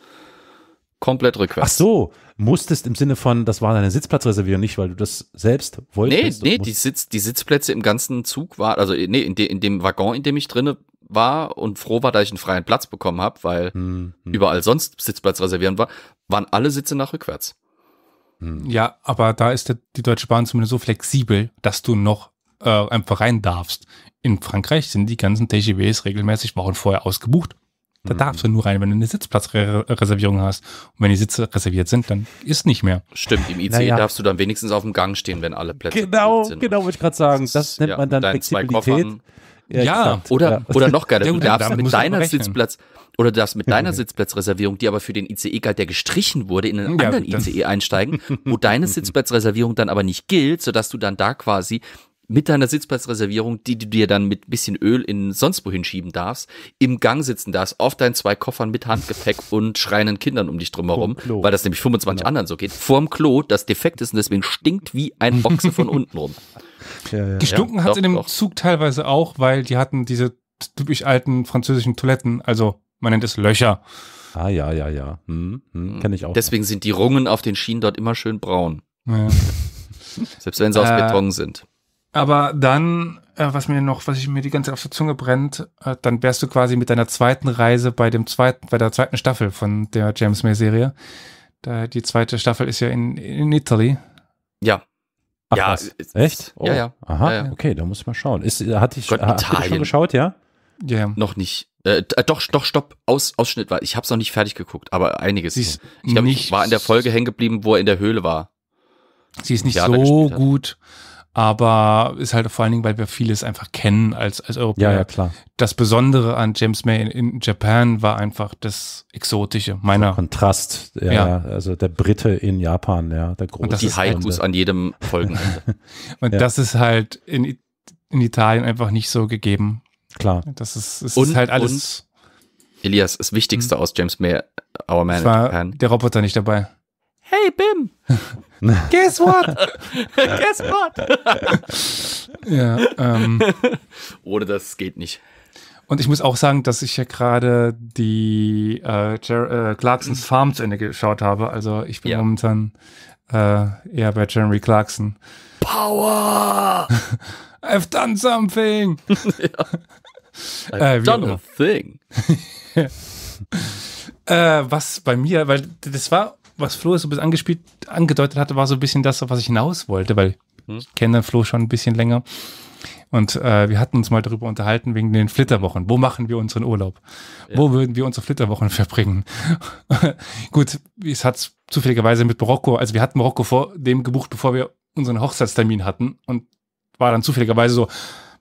komplett rückwärts. Ach so, musstest im Sinne von, das war deine Sitzplatzreservierung nicht, weil du das selbst wolltest. Nee, nee, die, Sitz, die Sitzplätze im ganzen Zug war, also nee, in, de, in dem Waggon, in dem ich drinne war und froh war, dass ich einen freien Platz bekommen habe, weil hm, hm. überall sonst Sitzplatz reservieren war, waren alle Sitze nach rückwärts. Hm. Ja, aber da ist die Deutsche Bahn zumindest so flexibel, dass du noch äh, einfach rein darfst. In Frankreich sind die ganzen TGVs regelmäßig Wochen vorher ausgebucht. Da mhm. darfst du nur rein, wenn du eine Sitzplatzreservierung hast. Und wenn die Sitze reserviert sind, dann ist nicht mehr. Stimmt, im ICE naja. darfst du dann wenigstens auf dem Gang stehen, wenn alle Plätze genau, sind. Genau, genau, wollte ich gerade sagen. Das nennt ja, man dann Flexibilität. Ja, ja oder, oder noch geiler, du darfst mit deiner Sitzplatz oder darfst mit deiner Sitzplatzreservierung, die aber für den ICE galt, der gestrichen wurde, in einen ja, anderen ICE einsteigen, wo deine Sitzplatzreservierung dann aber nicht gilt, sodass du dann da quasi mit deiner Sitzplatzreservierung, die du dir dann mit bisschen Öl in sonst wohin schieben darfst, im Gang sitzen darfst, auf deinen zwei Koffern mit Handgepäck und schreienden Kindern um dich drumherum, weil das nämlich 25 genau. anderen so geht, vorm Klo, das defekt ist und deswegen stinkt wie ein Ochse von unten rum. Ja, ja. Gestunken ja, hat es in dem doch. Zug teilweise auch, weil die hatten diese typisch alten französischen Toiletten, also man nennt es Löcher. Ah ja, ja, ja. Hm, hm, mhm. Kenne ich auch. Deswegen sind die Rungen auf den Schienen dort immer schön braun. Ja. Selbst wenn sie aus äh, Beton sind. Aber dann, äh, was mir noch, was ich mir die ganze Zeit auf der Zunge brennt, äh, dann wärst du quasi mit deiner zweiten Reise bei dem zweiten, bei der zweiten Staffel von der James May Serie. Da, die zweite Staffel ist ja in, in Italy. Ja. Ach, ja, was? echt? Oh. Ja, ja. Aha, ja, ja. okay, da muss ich mal schauen. Ist, äh, hatte ich, Gott, hat ich schon geschaut, ja? Ja. Noch nicht. Äh, äh, doch, doch, stopp. Aus, Ausschnitt war. Ich habe es noch nicht fertig geguckt, aber einiges. Sie ist ich glaube, ich war in der Folge hängen geblieben, wo er in der Höhle war. Sie ist nicht so gut. Hat aber ist halt vor allen Dingen, weil wir vieles einfach kennen als, als Europäer. Ja, ja, klar. Das Besondere an James May in, in Japan war einfach das Exotische, meiner. Der Kontrast, ja, ja, Also der Brite in Japan, ja, der große. Und das die Haikus an jedem Folgenende. und ja. das ist halt in, in Italien einfach nicht so gegeben. Klar. Das ist, ist und, halt alles. Elias, das Wichtigste hm. aus James May, Our Man in Japan. Der Roboter nicht dabei hey Bim, guess what? guess what? ja, ähm. Ohne das geht nicht. Und ich muss auch sagen, dass ich ja gerade die äh, äh, Clarksons Farm zu Ende geschaut habe. Also ich bin ja. momentan äh, eher bei Jeremy Clarkson. Power! I've done something! ja. Äh, I've done äh, a thing. Äh, was bei mir, weil das war was Flo so ein bisschen angespielt, angedeutet hatte, war so ein bisschen das, auf was ich hinaus wollte, weil hm. ich kenne Flo schon ein bisschen länger. Und äh, wir hatten uns mal darüber unterhalten wegen den Flitterwochen. Wo machen wir unseren Urlaub? Ja. Wo würden wir unsere Flitterwochen verbringen? Gut, es hat zufälligerweise mit Marokko, also wir hatten Marokko vor dem gebucht, bevor wir unseren Hochzeitstermin hatten und war dann zufälligerweise so,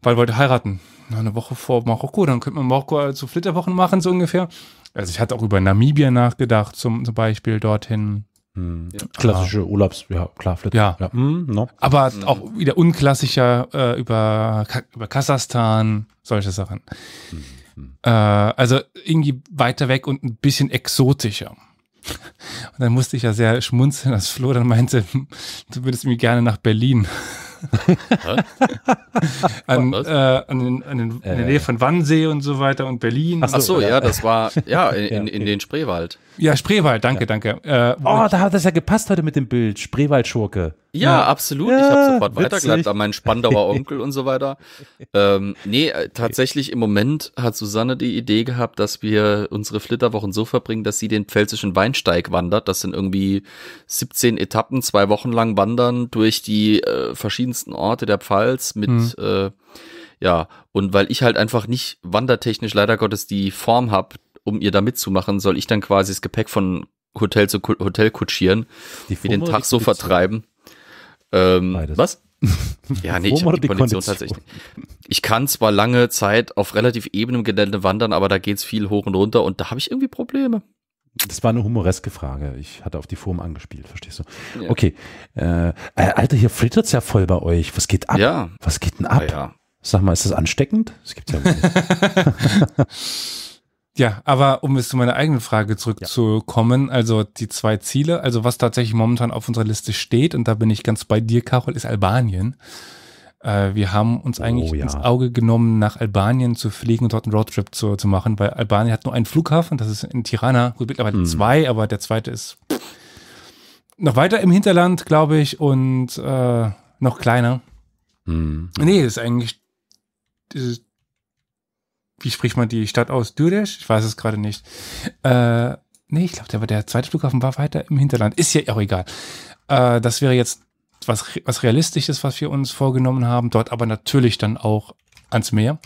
weil wollte heiraten. Na, eine Woche vor Marokko, dann könnte man Marokko zu also Flitterwochen machen, so ungefähr. Also ich hatte auch über Namibia nachgedacht, zum, zum Beispiel dorthin. Hm. Ja. Klassische Urlaubs, ja klar. Flit. Ja. ja. Hm, no. Aber hm. auch wieder unklassischer äh, über, über Kasachstan, solche Sachen. Mhm. Äh, also irgendwie weiter weg und ein bisschen exotischer. Und dann musste ich ja sehr schmunzeln, als Flo dann meinte, du würdest mir gerne nach Berlin an, äh, an, den, an, in der Nähe äh. von Wannsee und so weiter und Berlin. Ach Ach so ja, das war ja in, in, in den Spreewald. Ja, Spreewald, danke, ja. danke. Äh, oh, da hat das ja gepasst heute mit dem Bild. Spreewald-Schurke. Ja, ja, absolut. Ja, ich habe sofort witzig. weitergeleitet an meinen Spandauer Onkel und so weiter. Ähm, nee, äh, tatsächlich im Moment hat Susanne die Idee gehabt, dass wir unsere Flitterwochen so verbringen, dass sie den pfälzischen Weinsteig wandert. Das sind irgendwie 17 Etappen, zwei Wochen lang wandern durch die äh, verschiedensten Orte der Pfalz mit mhm. äh, ja, und weil ich halt einfach nicht wandertechnisch leider Gottes die Form habe, um ihr da mitzumachen, soll ich dann quasi das Gepäck von Hotel zu Hotel kutschieren, mir den Tag so vertreiben. Ähm, was? ja, nee, ich habe die, die Kondition, Kondition tatsächlich. Ich kann zwar lange Zeit auf relativ ebenem Gelände wandern, aber da geht es viel hoch und runter und da habe ich irgendwie Probleme. Das war eine humoreske Frage. Ich hatte auf die Form angespielt, verstehst du? Ja. Okay. Äh, äh Alter, hier flittert's ja voll bei euch. Was geht ab? Ja. Was geht denn ab? Ja. Sag mal, ist das ansteckend? Das gibt's ja wohl nicht. Ja, aber um es zu meiner eigenen Frage zurückzukommen, ja. also die zwei Ziele, also was tatsächlich momentan auf unserer Liste steht, und da bin ich ganz bei dir, Carol, ist Albanien. Äh, wir haben uns oh eigentlich oh, ja. ins Auge genommen, nach Albanien zu fliegen und dort einen Roadtrip zu, zu machen, weil Albanien hat nur einen Flughafen, das ist in Tirana, gut, mittlerweile mhm. zwei, aber der zweite ist noch weiter im Hinterland, glaube ich, und äh, noch kleiner. Mhm. Nee, ist eigentlich wie spricht man die Stadt aus? Dürres? Ich weiß es gerade nicht. Äh, nee, ich glaube, der, der zweite Flughafen war weiter im Hinterland. Ist ja auch egal. Äh, das wäre jetzt was, was realistisch was wir uns vorgenommen haben. Dort aber natürlich dann auch ans Meer.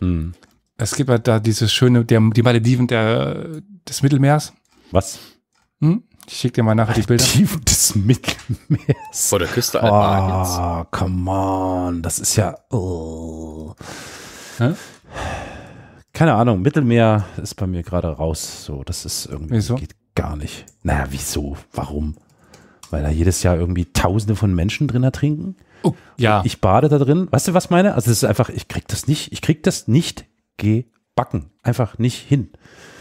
Hm. Es gibt ja halt da dieses schöne, der, die Malediven der, des Mittelmeers. Was? Hm? Ich schicke dir mal nachher die Bilder. Malediven des Mittelmeers. Vor der Küste oh, come on. Das ist ja. Oh. Hä? keine Ahnung, Mittelmeer ist bei mir gerade raus. So, das ist irgendwie wieso? geht gar nicht. Naja, wieso? Warum? Weil da jedes Jahr irgendwie Tausende von Menschen drin ertrinken. Oh, ja. ich bade da drin. Weißt du, was meine? Also es ist einfach, ich krieg das nicht, ich krieg das nicht gebacken. Einfach nicht hin.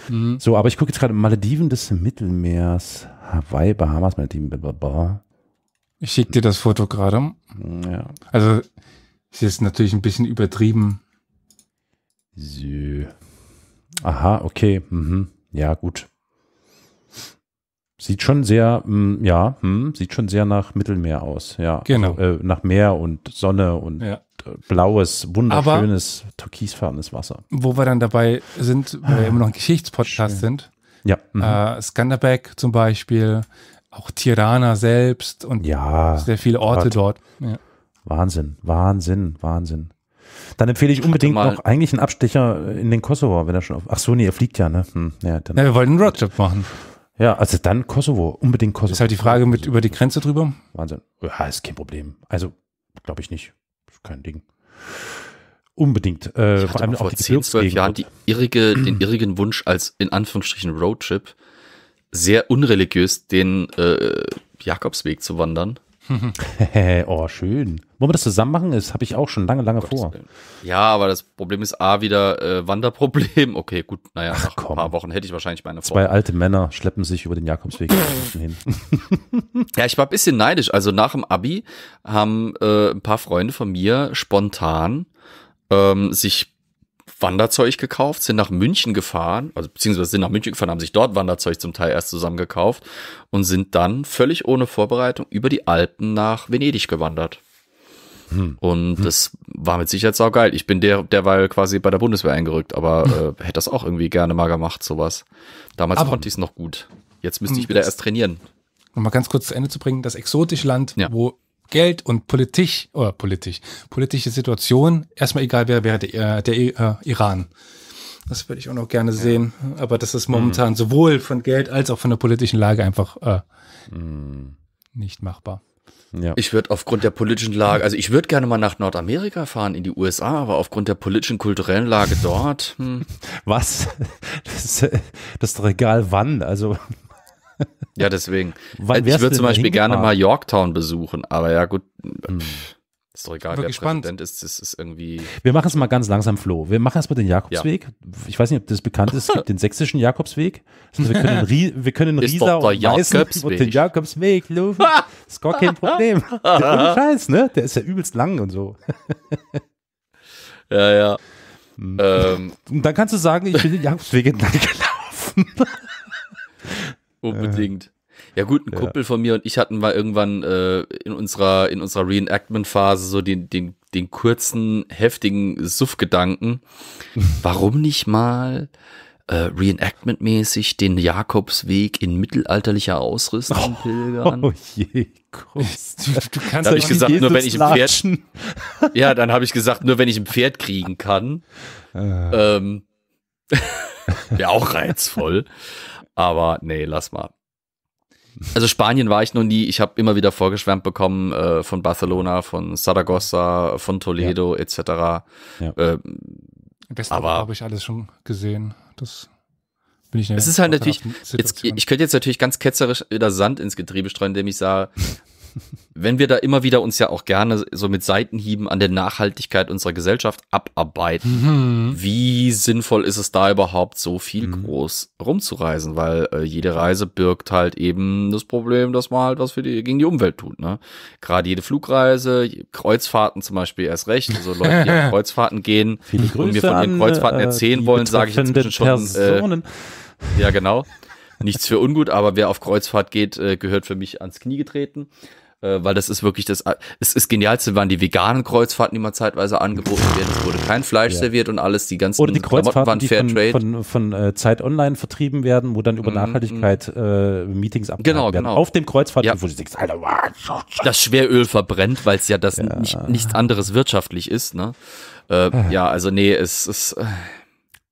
Mhm. So, aber ich gucke jetzt gerade Malediven des Mittelmeers, Hawaii, Bahamas, Malediven, blablabla. Ich schicke dir das Foto gerade. Ja. Also, es ist natürlich ein bisschen übertrieben so. Aha, okay. Mhm. Ja, gut. Sieht schon sehr, mh, mm, ja, mh, hm, sieht schon sehr nach Mittelmeer aus. Ja, genau. Also, äh, nach Meer und Sonne und ja. blaues, wunderschönes, Aber, türkisfarbenes Wasser. Wo wir dann dabei sind, weil wir ah, immer noch ein Geschichtspodcast Schön. sind. Ja. Mhm. Äh, Skanderbeg zum Beispiel, auch Tirana selbst und ja, sehr viele Orte Gott. dort. Ja. Wahnsinn, Wahnsinn, Wahnsinn. Dann empfehle ich unbedingt noch eigentlich einen Abstecher äh, in den Kosovo, wenn er schon auf. Ach so, nee, er fliegt ja, ne? Hm, ja, dann. Ja, wir wollten einen Roadtrip machen. Ja, also dann Kosovo, unbedingt Kosovo. Ist halt die Frage mit über die Grenze drüber. Wahnsinn. Ja, ist kein Problem. Also, glaube ich nicht. Kein Ding. Unbedingt. Äh, vor allem auch vor die 10, 12 Jahren die irrige, den irrigen Wunsch als in Anführungsstrichen Roadtrip sehr unreligiös den äh, Jakobsweg zu wandern. oh, schön. Wollen wir das zusammen machen? Das habe ich auch schon lange, lange Gottes vor. Ja, aber das Problem ist A, wieder äh, Wanderproblem. Okay, gut, naja, Ach, komm. ein paar Wochen hätte ich wahrscheinlich meine Zwei alte Männer schleppen sich über den Jakobsweg hin. ja, ich war ein bisschen neidisch. Also nach dem Abi haben äh, ein paar Freunde von mir spontan ähm, sich Wanderzeug gekauft, sind nach München gefahren, also beziehungsweise sind nach München gefahren, haben sich dort Wanderzeug zum Teil erst zusammen gekauft und sind dann völlig ohne Vorbereitung über die Alpen nach Venedig gewandert. Hm. Und hm. das war mit Sicherheit sau geil. Ich bin der, derweil quasi bei der Bundeswehr eingerückt, aber äh, hätte das auch irgendwie gerne mal gemacht, sowas. Damals aber konnte ich es noch gut. Jetzt müsste ich wieder erst trainieren. Um mal ganz kurz zu Ende zu bringen, das Exotischland, ja. wo Geld und politisch oder Politik, politische Situation erstmal egal wer wäre der, äh, der äh, Iran. Das würde ich auch noch gerne sehen. Ja. Aber das ist momentan mhm. sowohl von Geld als auch von der politischen Lage einfach äh, mhm. nicht machbar. Ja. Ich würde aufgrund der politischen Lage, also ich würde gerne mal nach Nordamerika fahren, in die USA, aber aufgrund der politischen, kulturellen Lage dort. Hm. Was? Das, das ist doch egal wann. Also ja, deswegen. Wann ich würde zum Beispiel gerne mal Yorktown besuchen, aber ja, gut. Hm. Ist doch egal, wer gespannt. Präsident ist, das ist irgendwie. Wir machen es mal ganz langsam, Flo. Wir machen erstmal den Jakobsweg. Ja. Ich weiß nicht, ob das bekannt ist. Es gibt den sächsischen Jakobsweg. Also wir können, Rie wir können Riesa und Jakobsweg. und den Jakobsweg laufen. ist gar kein Problem. Der Scheiß, ne? Der ist ja übelst lang und so. ja, ja. Hm. Ähm. Und dann kannst du sagen, ich bin den Jakobsweg entlang gelaufen. Unbedingt. Äh, ja gut, ein Kumpel von mir und ich hatten mal irgendwann äh, in unserer in unserer Reenactment-Phase so den den den kurzen heftigen Suff-Gedanken. Warum nicht mal äh, Reenactment-mäßig den Jakobsweg in mittelalterlicher Ausrüstung oh, pilgern? Oh je, Gott. Du kannst habe ich gesagt, Jesus nur wenn ich ein Pferd. ja, dann habe ich gesagt, nur wenn ich ein Pferd kriegen kann. Äh. Ähm, Wäre auch reizvoll. Aber nee, lass mal. Also Spanien war ich noch nie. Ich habe immer wieder vorgeschwärmt bekommen äh, von Barcelona, von Saragossa, von Toledo ja. etc. Ja. Äh, aber habe ich alles schon gesehen. Das bin ich. Es ist halt natürlich. Jetzt, ich könnte jetzt natürlich ganz ketzerisch wieder äh, Sand ins Getriebe streuen, indem ich sage, wenn wir da immer wieder uns ja auch gerne so mit Seitenhieben an der Nachhaltigkeit unserer Gesellschaft abarbeiten, mhm. wie sinnvoll ist es da überhaupt so viel mhm. groß rumzureisen? Weil äh, jede Reise birgt halt eben das Problem, dass man halt was für die, gegen die Umwelt tut. Ne? Gerade jede Flugreise, Kreuzfahrten zum Beispiel erst recht. Also Leute, die auf Kreuzfahrten gehen Viele Grüße und mir von den Kreuzfahrten an, äh, erzählen wollen, sage ich inzwischen schon. Äh, Personen. Äh, ja, genau. Nichts für ungut, aber wer auf Kreuzfahrt geht, äh, gehört für mich ans Knie getreten äh, weil das ist wirklich das, äh, es ist genialste waren die veganen Kreuzfahrten, die mal zeitweise angeboten werden. Es wurde kein Fleisch ja. serviert und alles, die ganzen Oder die Kreuzfahrten, waren die Fair von, Trade. von, von, von äh, Zeit Online vertrieben werden, wo dann über mhm, Nachhaltigkeit mm -hmm. äh, Meetings abgehalten genau, werden. Genau. Auf dem Kreuzfahrt, ja. wo du denkst, Alter, wah, wow. das Schweröl verbrennt, weil es ja das ja. Nicht, nichts anderes wirtschaftlich ist, ne? Äh, ja, also nee, es ist äh,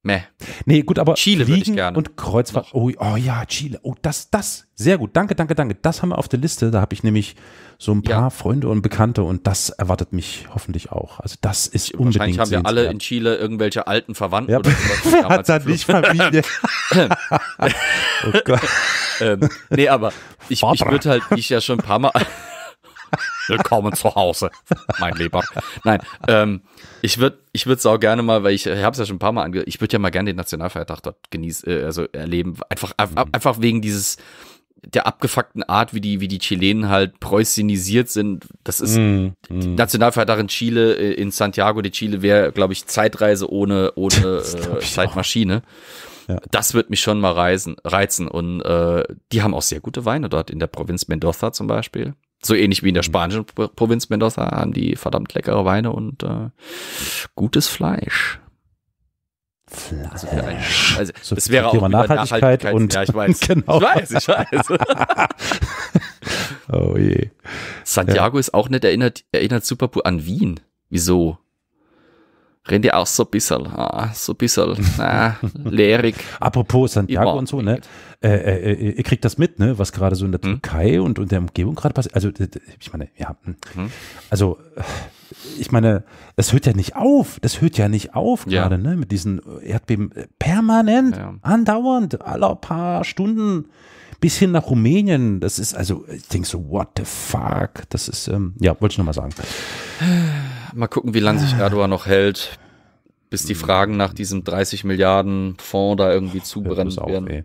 Meh. Nee, gut, aber Chile würde ich gerne. Und Kreuzfahrt. Oh, oh, ja, Chile. Oh, das, das. Sehr gut. Danke, danke, danke. Das haben wir auf der Liste. Da habe ich nämlich so ein paar ja. Freunde und Bekannte und das erwartet mich hoffentlich auch. Also das ist unbedingt. Wahrscheinlich haben wir alle in Chile irgendwelche alten Verwandten ja. oder sowas. Hat da nicht Familie? oh Gott. ähm, nee, aber ich, ich würde halt, wie ich ja schon ein paar Mal Willkommen zu Hause, mein Lieber. Nein, ähm, ich würde ich würd auch gerne mal, weil ich, ich habe es ja schon ein paar Mal angehört, ich würde ja mal gerne den Nationalfeiertag dort genießen, äh, also erleben. Einfach, mhm. einfach wegen dieses der abgefuckten Art, wie die, wie die Chilenen halt preußinisiert sind. Das ist mm, mm. Nationalfeiertag in Chile, äh, in Santiago de Chile wäre, glaube ich, Zeitreise ohne, ohne äh, Zeitmaschine. Ja. Das wird mich schon mal reisen, reizen. Und äh, die haben auch sehr gute Weine dort in der Provinz Mendoza zum Beispiel. So ähnlich wie in der mhm. spanischen Provinz Mendoza haben die verdammt leckere Weine und äh, gutes Fleisch. Fleisch. Also, für also so das wäre auch Nachhaltigkeit, Nachhaltigkeit und ja, ich weiß. Genau. Ich weiß, ich weiß. oh je. Santiago ja. ist auch nicht erinnert erinnert super an Wien. Wieso? rennt die auch so ein bisschen, ah, so ein bisschen ah, leerig. Apropos Santiago und so, ne? Äh, äh, äh, äh ihr kriegt das mit, ne? Was gerade so in der hm? Türkei und, und der Umgebung gerade passiert. Also, ich meine, ja. Hm? hm? Also, ich meine, das hört ja nicht auf. Das hört ja nicht auf ja. gerade, ne? Mit diesen Erdbeben permanent, ja. andauernd, alle paar Stunden bis hin nach Rumänien. Das ist also, ich denke so, what the fuck? Das ist, ähm, ja, wollte ich nochmal sagen. Mal gucken, wie lange sich ah. Erdogan noch hält, bis die hm. Fragen nach diesem 30 Milliarden Fonds da irgendwie zubrennen auf, werden. Ey. Eh.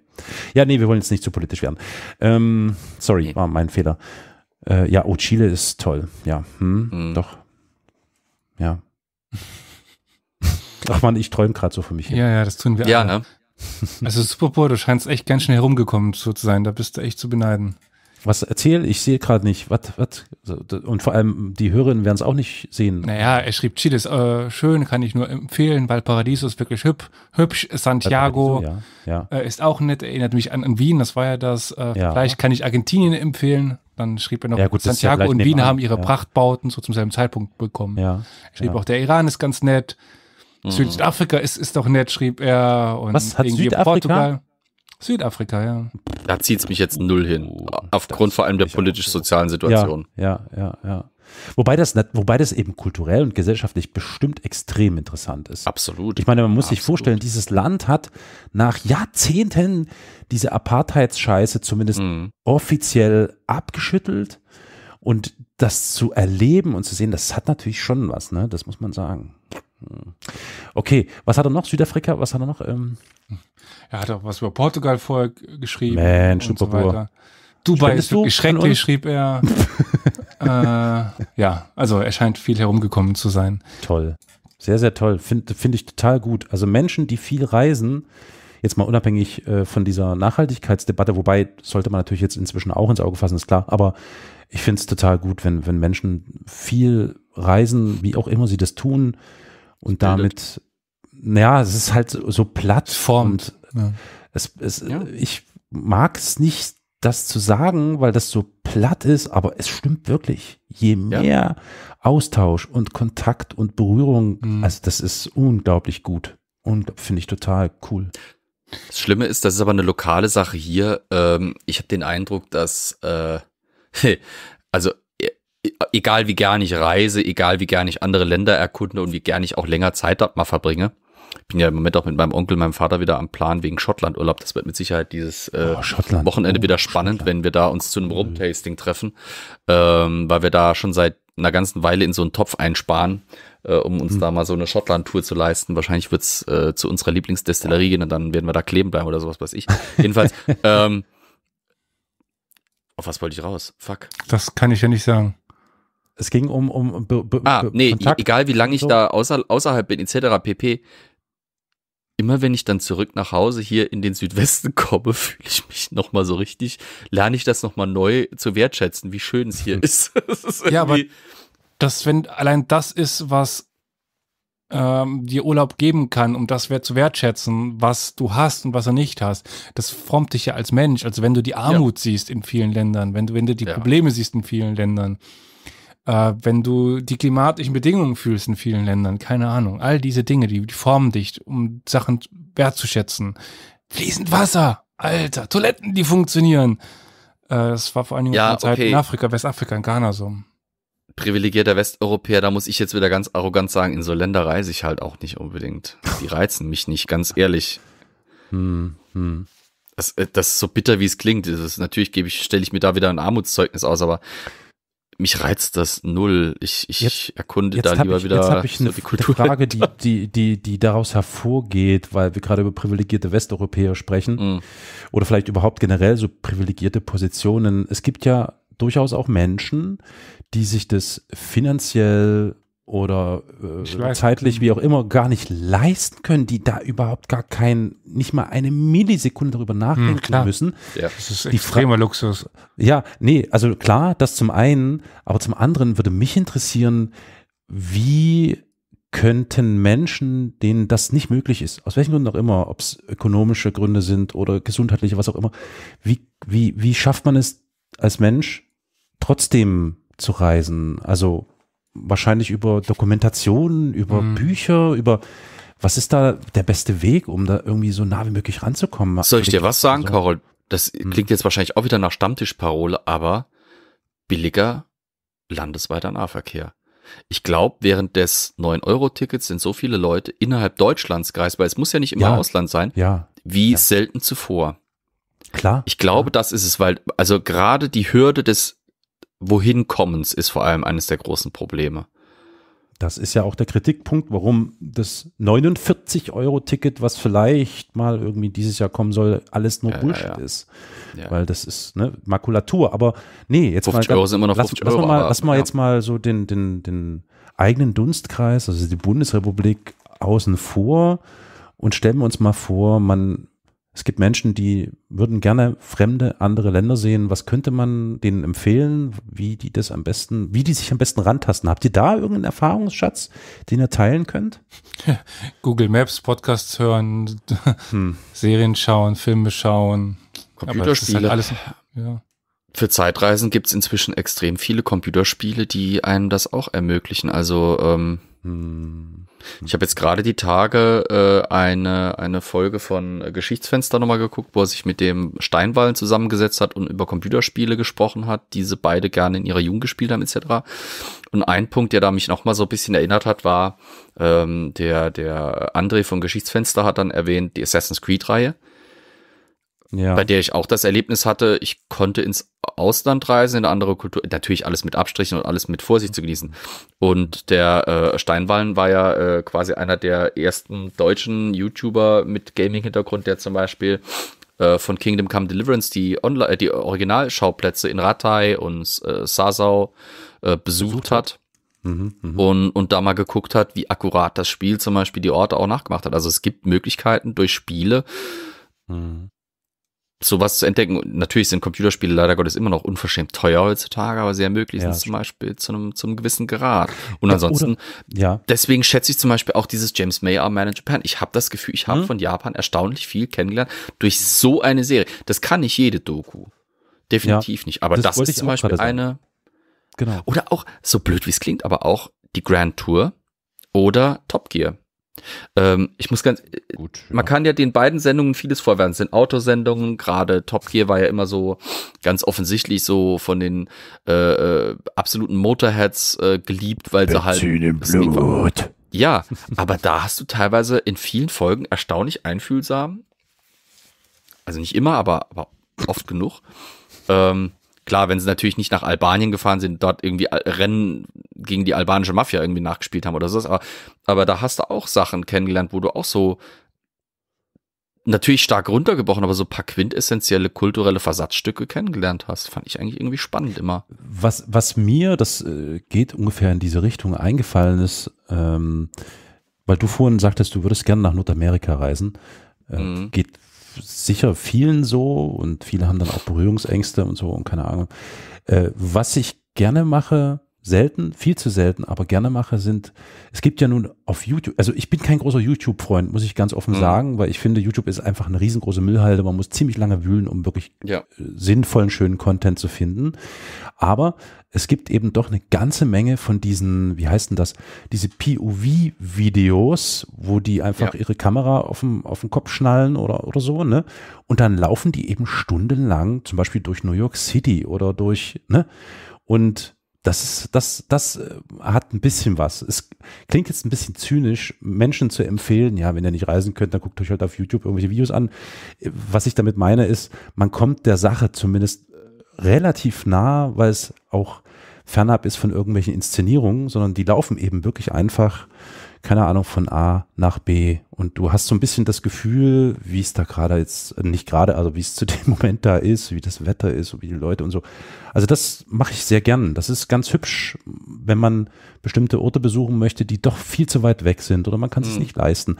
Ja, nee, wir wollen jetzt nicht zu politisch werden. Ähm, sorry, war mein Fehler. Äh, ja, oh, Chile ist toll. Ja, hm, mhm. doch. Ja. Ach man, ich träume gerade so für mich. Hin. Ja, ja, das tun wir ja, alle. Ne? Also Superboy, du scheinst echt ganz schnell herumgekommen zu sein. Da bist du echt zu beneiden was erzähl? Ich sehe gerade nicht. Was, was? Und vor allem die Hörerinnen werden es auch nicht sehen. Naja, er schrieb Chile ist äh, schön, kann ich nur empfehlen, weil Paradiso ist wirklich hüb, hübsch. Santiago Paradiso, ja, ja. Äh, ist auch nett, erinnert mich an, an Wien, das war ja das. Äh, ja. Vielleicht kann ich Argentinien empfehlen. Dann schrieb er noch, ja, gut, Santiago und Wien haben ihre Prachtbauten so zum selben Zeitpunkt bekommen. Ja, er schrieb auch, der Iran ist ganz nett. Mhm. Südafrika ist, ist doch nett, schrieb er. Und Was hat Südafrika? Portugal. Südafrika, ja. Da zieht es mich jetzt null hin. Oh, Aufgrund vor allem der politisch-sozialen Situation. Ja, ja, ja, ja. Wobei das, wobei das eben kulturell und gesellschaftlich bestimmt extrem interessant ist. Absolut. Ich meine, man muss Absolut. sich vorstellen, dieses Land hat nach Jahrzehnten diese Apartheidsscheiße zumindest mhm. offiziell abgeschüttelt. Und das zu erleben und zu sehen, das hat natürlich schon was, ne? Das muss man sagen. Okay, was hat er noch? Südafrika, was hat er noch? Ähm er hat auch was über Portugal vorher geschrieben. Mensch, und so weiter. Dubai ist wirklich schrecklich, schrieb er. äh, ja, also er scheint viel herumgekommen zu sein. Toll. Sehr, sehr toll. Finde find ich total gut. Also Menschen, die viel reisen, jetzt mal unabhängig äh, von dieser Nachhaltigkeitsdebatte, wobei sollte man natürlich jetzt inzwischen auch ins Auge fassen, ist klar, aber ich finde es total gut, wenn, wenn Menschen viel reisen, wie auch immer sie das tun, und damit, naja, es ist halt so Plattform. Ja. Es, es, ja. Ich mag es nicht, das zu sagen, weil das so platt ist, aber es stimmt wirklich. Je mehr ja. Austausch und Kontakt und Berührung, mhm. also das ist unglaublich gut und finde ich total cool. Das Schlimme ist, das ist aber eine lokale Sache hier. Ähm, ich habe den Eindruck, dass äh, also egal wie gern ich reise, egal wie gern ich andere Länder erkunde und wie gern ich auch länger Zeit dort mal verbringe. Bin ja im Moment auch mit meinem Onkel, meinem Vater wieder am Plan wegen Schottlandurlaub. Das wird mit Sicherheit dieses äh, oh, Wochenende oh, wieder spannend, Schottland. wenn wir da uns zu einem mhm. Rumtasting treffen, ähm, weil wir da schon seit einer ganzen Weile in so einen Topf einsparen, äh, um uns mhm. da mal so eine Schottland-Tour zu leisten. Wahrscheinlich wird's äh, zu unserer Lieblingsdestillerie gehen und dann werden wir da kleben bleiben oder sowas, weiß ich. Jedenfalls, ähm, auf was wollte ich raus? Fuck. Das kann ich ja nicht sagen. Es ging um. um be, ah, nee, Kontakt egal wie lange ich so. da außer, außerhalb bin, etc. pp. Immer wenn ich dann zurück nach Hause hier in den Südwesten komme, fühle ich mich nochmal so richtig, lerne ich das nochmal neu zu wertschätzen, wie schön es hier mhm. ist. ist ja, aber das, wenn allein das ist, was ähm, dir Urlaub geben kann, um das zu wertschätzen, was du hast und was du nicht hast. Das formt dich ja als Mensch. Also wenn du die Armut ja. siehst in vielen Ländern, wenn du, wenn du die ja. Probleme siehst in vielen Ländern, äh, wenn du die klimatischen Bedingungen fühlst in vielen Ländern, keine Ahnung, all diese Dinge, die, die formen dich, um Sachen wertzuschätzen. Fließend Wasser, Alter, Toiletten, die funktionieren. Äh, das war vor allen Dingen ja, Zeit okay. in Afrika, Westafrika, in Ghana so. Privilegierter Westeuropäer, da muss ich jetzt wieder ganz arrogant sagen, in so Länder reise ich halt auch nicht unbedingt. Die reizen mich nicht, ganz ehrlich. Hm, hm. Das, äh, das ist so bitter, wie es klingt. Das ist, natürlich gebe ich, stelle ich mir da wieder ein Armutszeugnis aus, aber mich reizt das null. Ich, ich jetzt, erkunde jetzt da lieber ich, wieder jetzt ich eine, so die Kultur. Eine Frage, die, die, die, die daraus hervorgeht, weil wir gerade über privilegierte Westeuropäer sprechen mm. oder vielleicht überhaupt generell so privilegierte Positionen. Es gibt ja durchaus auch Menschen, die sich das finanziell oder äh, zeitlich wie auch immer gar nicht leisten können, die da überhaupt gar kein, nicht mal eine Millisekunde darüber hm, nachdenken hm, müssen. Ja. Das ist die extremer Fra Luxus. Ja, nee, also klar, das zum einen, aber zum anderen würde mich interessieren, wie könnten Menschen, denen das nicht möglich ist, aus welchen Gründen auch immer, ob es ökonomische Gründe sind oder gesundheitliche, was auch immer, wie, wie, wie schafft man es als Mensch trotzdem zu reisen? Also wahrscheinlich über Dokumentationen, über mhm. Bücher, über was ist da der beste Weg, um da irgendwie so nah wie möglich ranzukommen? Soll ich dir was sagen, so? Also Carol? Das mhm. klingt jetzt wahrscheinlich auch wieder nach Stammtischparole, aber billiger landesweiter Nahverkehr. Ich glaube, während des 9-Euro-Tickets sind so viele Leute innerhalb Deutschlands gereist, weil es muss ja nicht immer ja. Ausland sein, ja. wie ja. selten zuvor. Klar. Ich glaube, ja. das ist es, weil also gerade die Hürde des wohin kommens ist vor allem eines der großen Probleme. Das ist ja auch der Kritikpunkt, warum das 49-Euro-Ticket, was vielleicht mal irgendwie dieses Jahr kommen soll, alles nur ja, Bullshit ja, ja. ist. Weil das ist ne, Makulatur. Aber nee, jetzt 50 mal, Euro sind immer noch 50 lass, Euro. mal, aber, lass mal jetzt mal so den, den, den eigenen Dunstkreis, also die Bundesrepublik, außen vor und stellen wir uns mal vor, man es gibt Menschen, die würden gerne fremde, andere Länder sehen. Was könnte man denen empfehlen, wie die das am besten, wie die sich am besten rantasten? Habt ihr da irgendeinen Erfahrungsschatz, den ihr teilen könnt? Google Maps, Podcasts hören, hm. Serien schauen, Filme schauen. Halt Computerspiele. Halt alles, ja. Für Zeitreisen gibt es inzwischen extrem viele Computerspiele, die einem das auch ermöglichen. Also ähm, hm. Ich habe jetzt gerade die Tage äh, eine, eine Folge von äh, Geschichtsfenster nochmal geguckt, wo er sich mit dem Steinwallen zusammengesetzt hat und über Computerspiele gesprochen hat, diese beide gerne in ihrer Jugend gespielt haben etc. Und ein Punkt, der da mich nochmal so ein bisschen erinnert hat, war ähm, der, der André von Geschichtsfenster hat dann erwähnt die Assassin's Creed-Reihe ja. bei der ich auch das Erlebnis hatte, ich konnte ins Ausland reisen, in eine andere Kultur, natürlich alles mit Abstrichen und alles mit Vorsicht zu genießen. Und der äh, Steinwallen war ja äh, quasi einer der ersten deutschen YouTuber mit Gaming-Hintergrund, der zum Beispiel äh, von Kingdom Come Deliverance die, Online äh, die Originalschauplätze in Ratai und äh, Sasau äh, besucht hat. Mhm, mh. und, und da mal geguckt hat, wie akkurat das Spiel zum Beispiel die Orte auch nachgemacht hat. Also es gibt Möglichkeiten durch Spiele, mhm sowas zu entdecken. Und natürlich sind Computerspiele leider Gottes immer noch unverschämt teuer heutzutage, aber sie ermöglichen ja, es zum Beispiel zu einem, zu einem gewissen Grad. Und ja, ansonsten, oder, ja. deswegen schätze ich zum Beispiel auch dieses James May Our Man in Japan. Ich habe das Gefühl, ich habe hm. von Japan erstaunlich viel kennengelernt durch so eine Serie. Das kann nicht jede Doku. Definitiv ja, nicht. Aber das, das ist zum Beispiel eine. Genau. Oder auch, so blöd wie es klingt, aber auch die Grand Tour oder Top Gear. Ähm, ich muss ganz, Gut, ja. man kann ja den beiden Sendungen vieles vorwerfen. Es sind Autosendungen, gerade Top Gear war ja immer so ganz offensichtlich so von den äh, äh, absoluten Motorheads äh, geliebt, weil sie halt. Im Blut. Ja, aber da hast du teilweise in vielen Folgen erstaunlich einfühlsam, also nicht immer, aber, aber oft genug, ähm, Klar, wenn sie natürlich nicht nach Albanien gefahren sind, dort irgendwie äh, Rennen gegen die albanische Mafia irgendwie nachgespielt haben oder so, aber, aber da hast du auch Sachen kennengelernt, wo du auch so natürlich stark runtergebrochen, aber so ein paar quintessentielle kulturelle Versatzstücke kennengelernt hast. Fand ich eigentlich irgendwie spannend immer. Was, was mir, das äh, geht ungefähr in diese Richtung, eingefallen ist, ähm, weil du vorhin sagtest, du würdest gerne nach Nordamerika reisen. Äh, mhm. Geht sicher vielen so und viele haben dann auch Berührungsängste und so und keine Ahnung. Äh, was ich gerne mache, selten, viel zu selten, aber gerne mache, sind, es gibt ja nun auf YouTube, also ich bin kein großer YouTube-Freund, muss ich ganz offen mhm. sagen, weil ich finde, YouTube ist einfach eine riesengroße Müllhalde, man muss ziemlich lange wühlen, um wirklich ja. Äh, sinnvollen, schönen Content zu finden. Aber es gibt eben doch eine ganze Menge von diesen, wie heißt denn das, diese POV-Videos, wo die einfach ja. ihre Kamera auf dem, auf dem Kopf schnallen oder, oder so, ne? Und dann laufen die eben stundenlang, zum Beispiel durch New York City oder durch, ne? Und das ist, das, das äh, hat ein bisschen was. Es klingt jetzt ein bisschen zynisch, Menschen zu empfehlen, ja, wenn ihr nicht reisen könnt, dann guckt euch halt auf YouTube irgendwelche Videos an. Was ich damit meine ist, man kommt der Sache zumindest äh, relativ nah, weil es auch fernab ist von irgendwelchen Inszenierungen, sondern die laufen eben wirklich einfach, keine Ahnung, von A nach B. Und du hast so ein bisschen das Gefühl, wie es da gerade jetzt, äh, nicht gerade, also wie es zu dem Moment da ist, wie das Wetter ist, wie die Leute und so. Also das mache ich sehr gern. Das ist ganz hübsch, wenn man bestimmte Orte besuchen möchte, die doch viel zu weit weg sind oder man kann es mhm. nicht leisten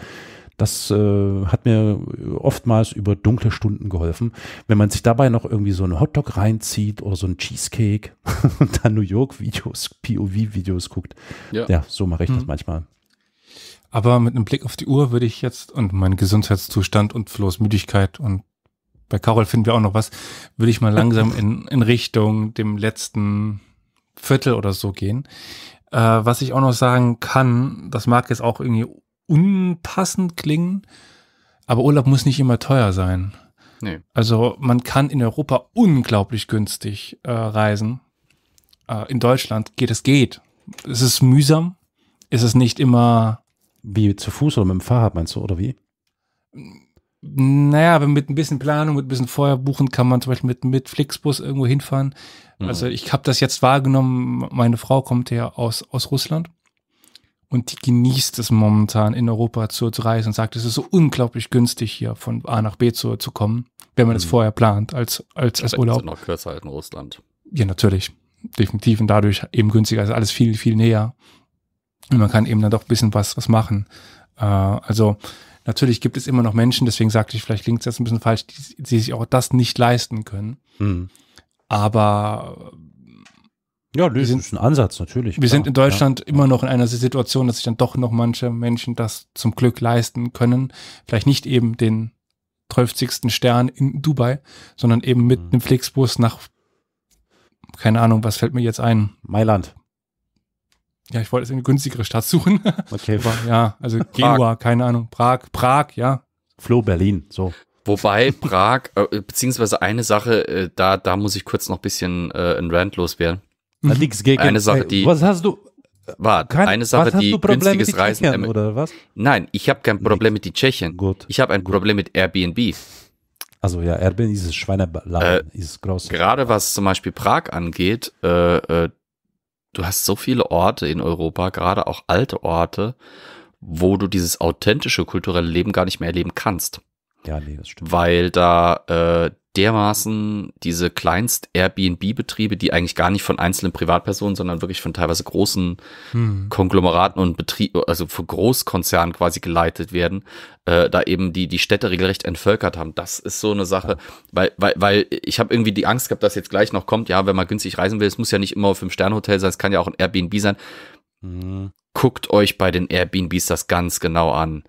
das äh, hat mir oftmals über dunkle Stunden geholfen. Wenn man sich dabei noch irgendwie so einen Hotdog reinzieht oder so einen Cheesecake und dann New York-Videos, POV-Videos guckt. Ja. ja, so mache ich mhm. das manchmal. Aber mit einem Blick auf die Uhr würde ich jetzt und meinen Gesundheitszustand und Flo's Müdigkeit und bei Carol finden wir auch noch was, würde ich mal langsam in, in Richtung dem letzten Viertel oder so gehen. Äh, was ich auch noch sagen kann, das mag jetzt auch irgendwie unpassend klingen, aber Urlaub muss nicht immer teuer sein. Nee. Also man kann in Europa unglaublich günstig äh, reisen. Äh, in Deutschland geht es geht. Es ist mühsam. Es ist nicht immer. Wie zu Fuß oder mit dem Fahrrad meinst du, oder wie? Naja, aber mit ein bisschen Planung, mit ein bisschen Feuer buchen kann man zum Beispiel mit, mit Flixbus irgendwo hinfahren. Mhm. Also ich habe das jetzt wahrgenommen, meine Frau kommt ja aus, aus Russland und die genießt es momentan in Europa zu, zu reisen und sagt, es ist so unglaublich günstig hier von A nach B zu, zu kommen, wenn man es mhm. vorher plant als, als, als Urlaub. Ist noch kürzer als in Russland. Ja, natürlich. Definitiv und dadurch eben günstiger, also alles viel, viel näher. Und man kann eben dann doch ein bisschen was, was machen. Äh, also natürlich gibt es immer noch Menschen, deswegen sagte ich, vielleicht klingt es jetzt ein bisschen falsch, die, die sich auch das nicht leisten können. Mhm. Aber ja, das ist ein Ansatz, natürlich. Wir klar. sind in Deutschland ja. immer noch in einer Situation, dass sich dann doch noch manche Menschen das zum Glück leisten können. Vielleicht nicht eben den 12. Stern in Dubai, sondern eben mit mhm. einem Flixbus nach, keine Ahnung, was fällt mir jetzt ein? Mailand. Ja, ich wollte jetzt eine günstigere Stadt suchen. Okay. Aber, ja, also Genua, keine Ahnung. Prag, Prag, ja. Flo Berlin, so. Wobei Prag, äh, beziehungsweise eine Sache, äh, da, da muss ich kurz noch ein bisschen äh, ein Rand loswerden. Mhm. Hat nichts gegen. Eine Sache, die. Was hast du? Warte, Kein, eine Sache, die günstiges mit Reisen. Tschechien, oder was? Nein, ich habe kein Problem mit die Tschechien. Gut. Ich habe ein Problem mit Airbnb. Also ja, Airbnb ist das Schweineland, äh, ist Gerade was zum Beispiel Prag angeht, äh, äh, du hast so viele Orte in Europa, gerade auch alte Orte, wo du dieses authentische kulturelle Leben gar nicht mehr erleben kannst. Ja, nee, das stimmt. Weil da äh, dermaßen diese kleinst Airbnb-Betriebe, die eigentlich gar nicht von einzelnen Privatpersonen, sondern wirklich von teilweise großen hm. Konglomeraten und Betrieben, also von Großkonzernen quasi geleitet werden, äh, da eben die, die Städte regelrecht entvölkert haben. Das ist so eine Sache, ja. weil, weil, weil ich habe irgendwie die Angst gehabt, dass jetzt gleich noch kommt, ja, wenn man günstig reisen will, es muss ja nicht immer auf einem Sternhotel sein, es kann ja auch ein Airbnb sein. Hm. Guckt euch bei den Airbnbs das ganz genau an.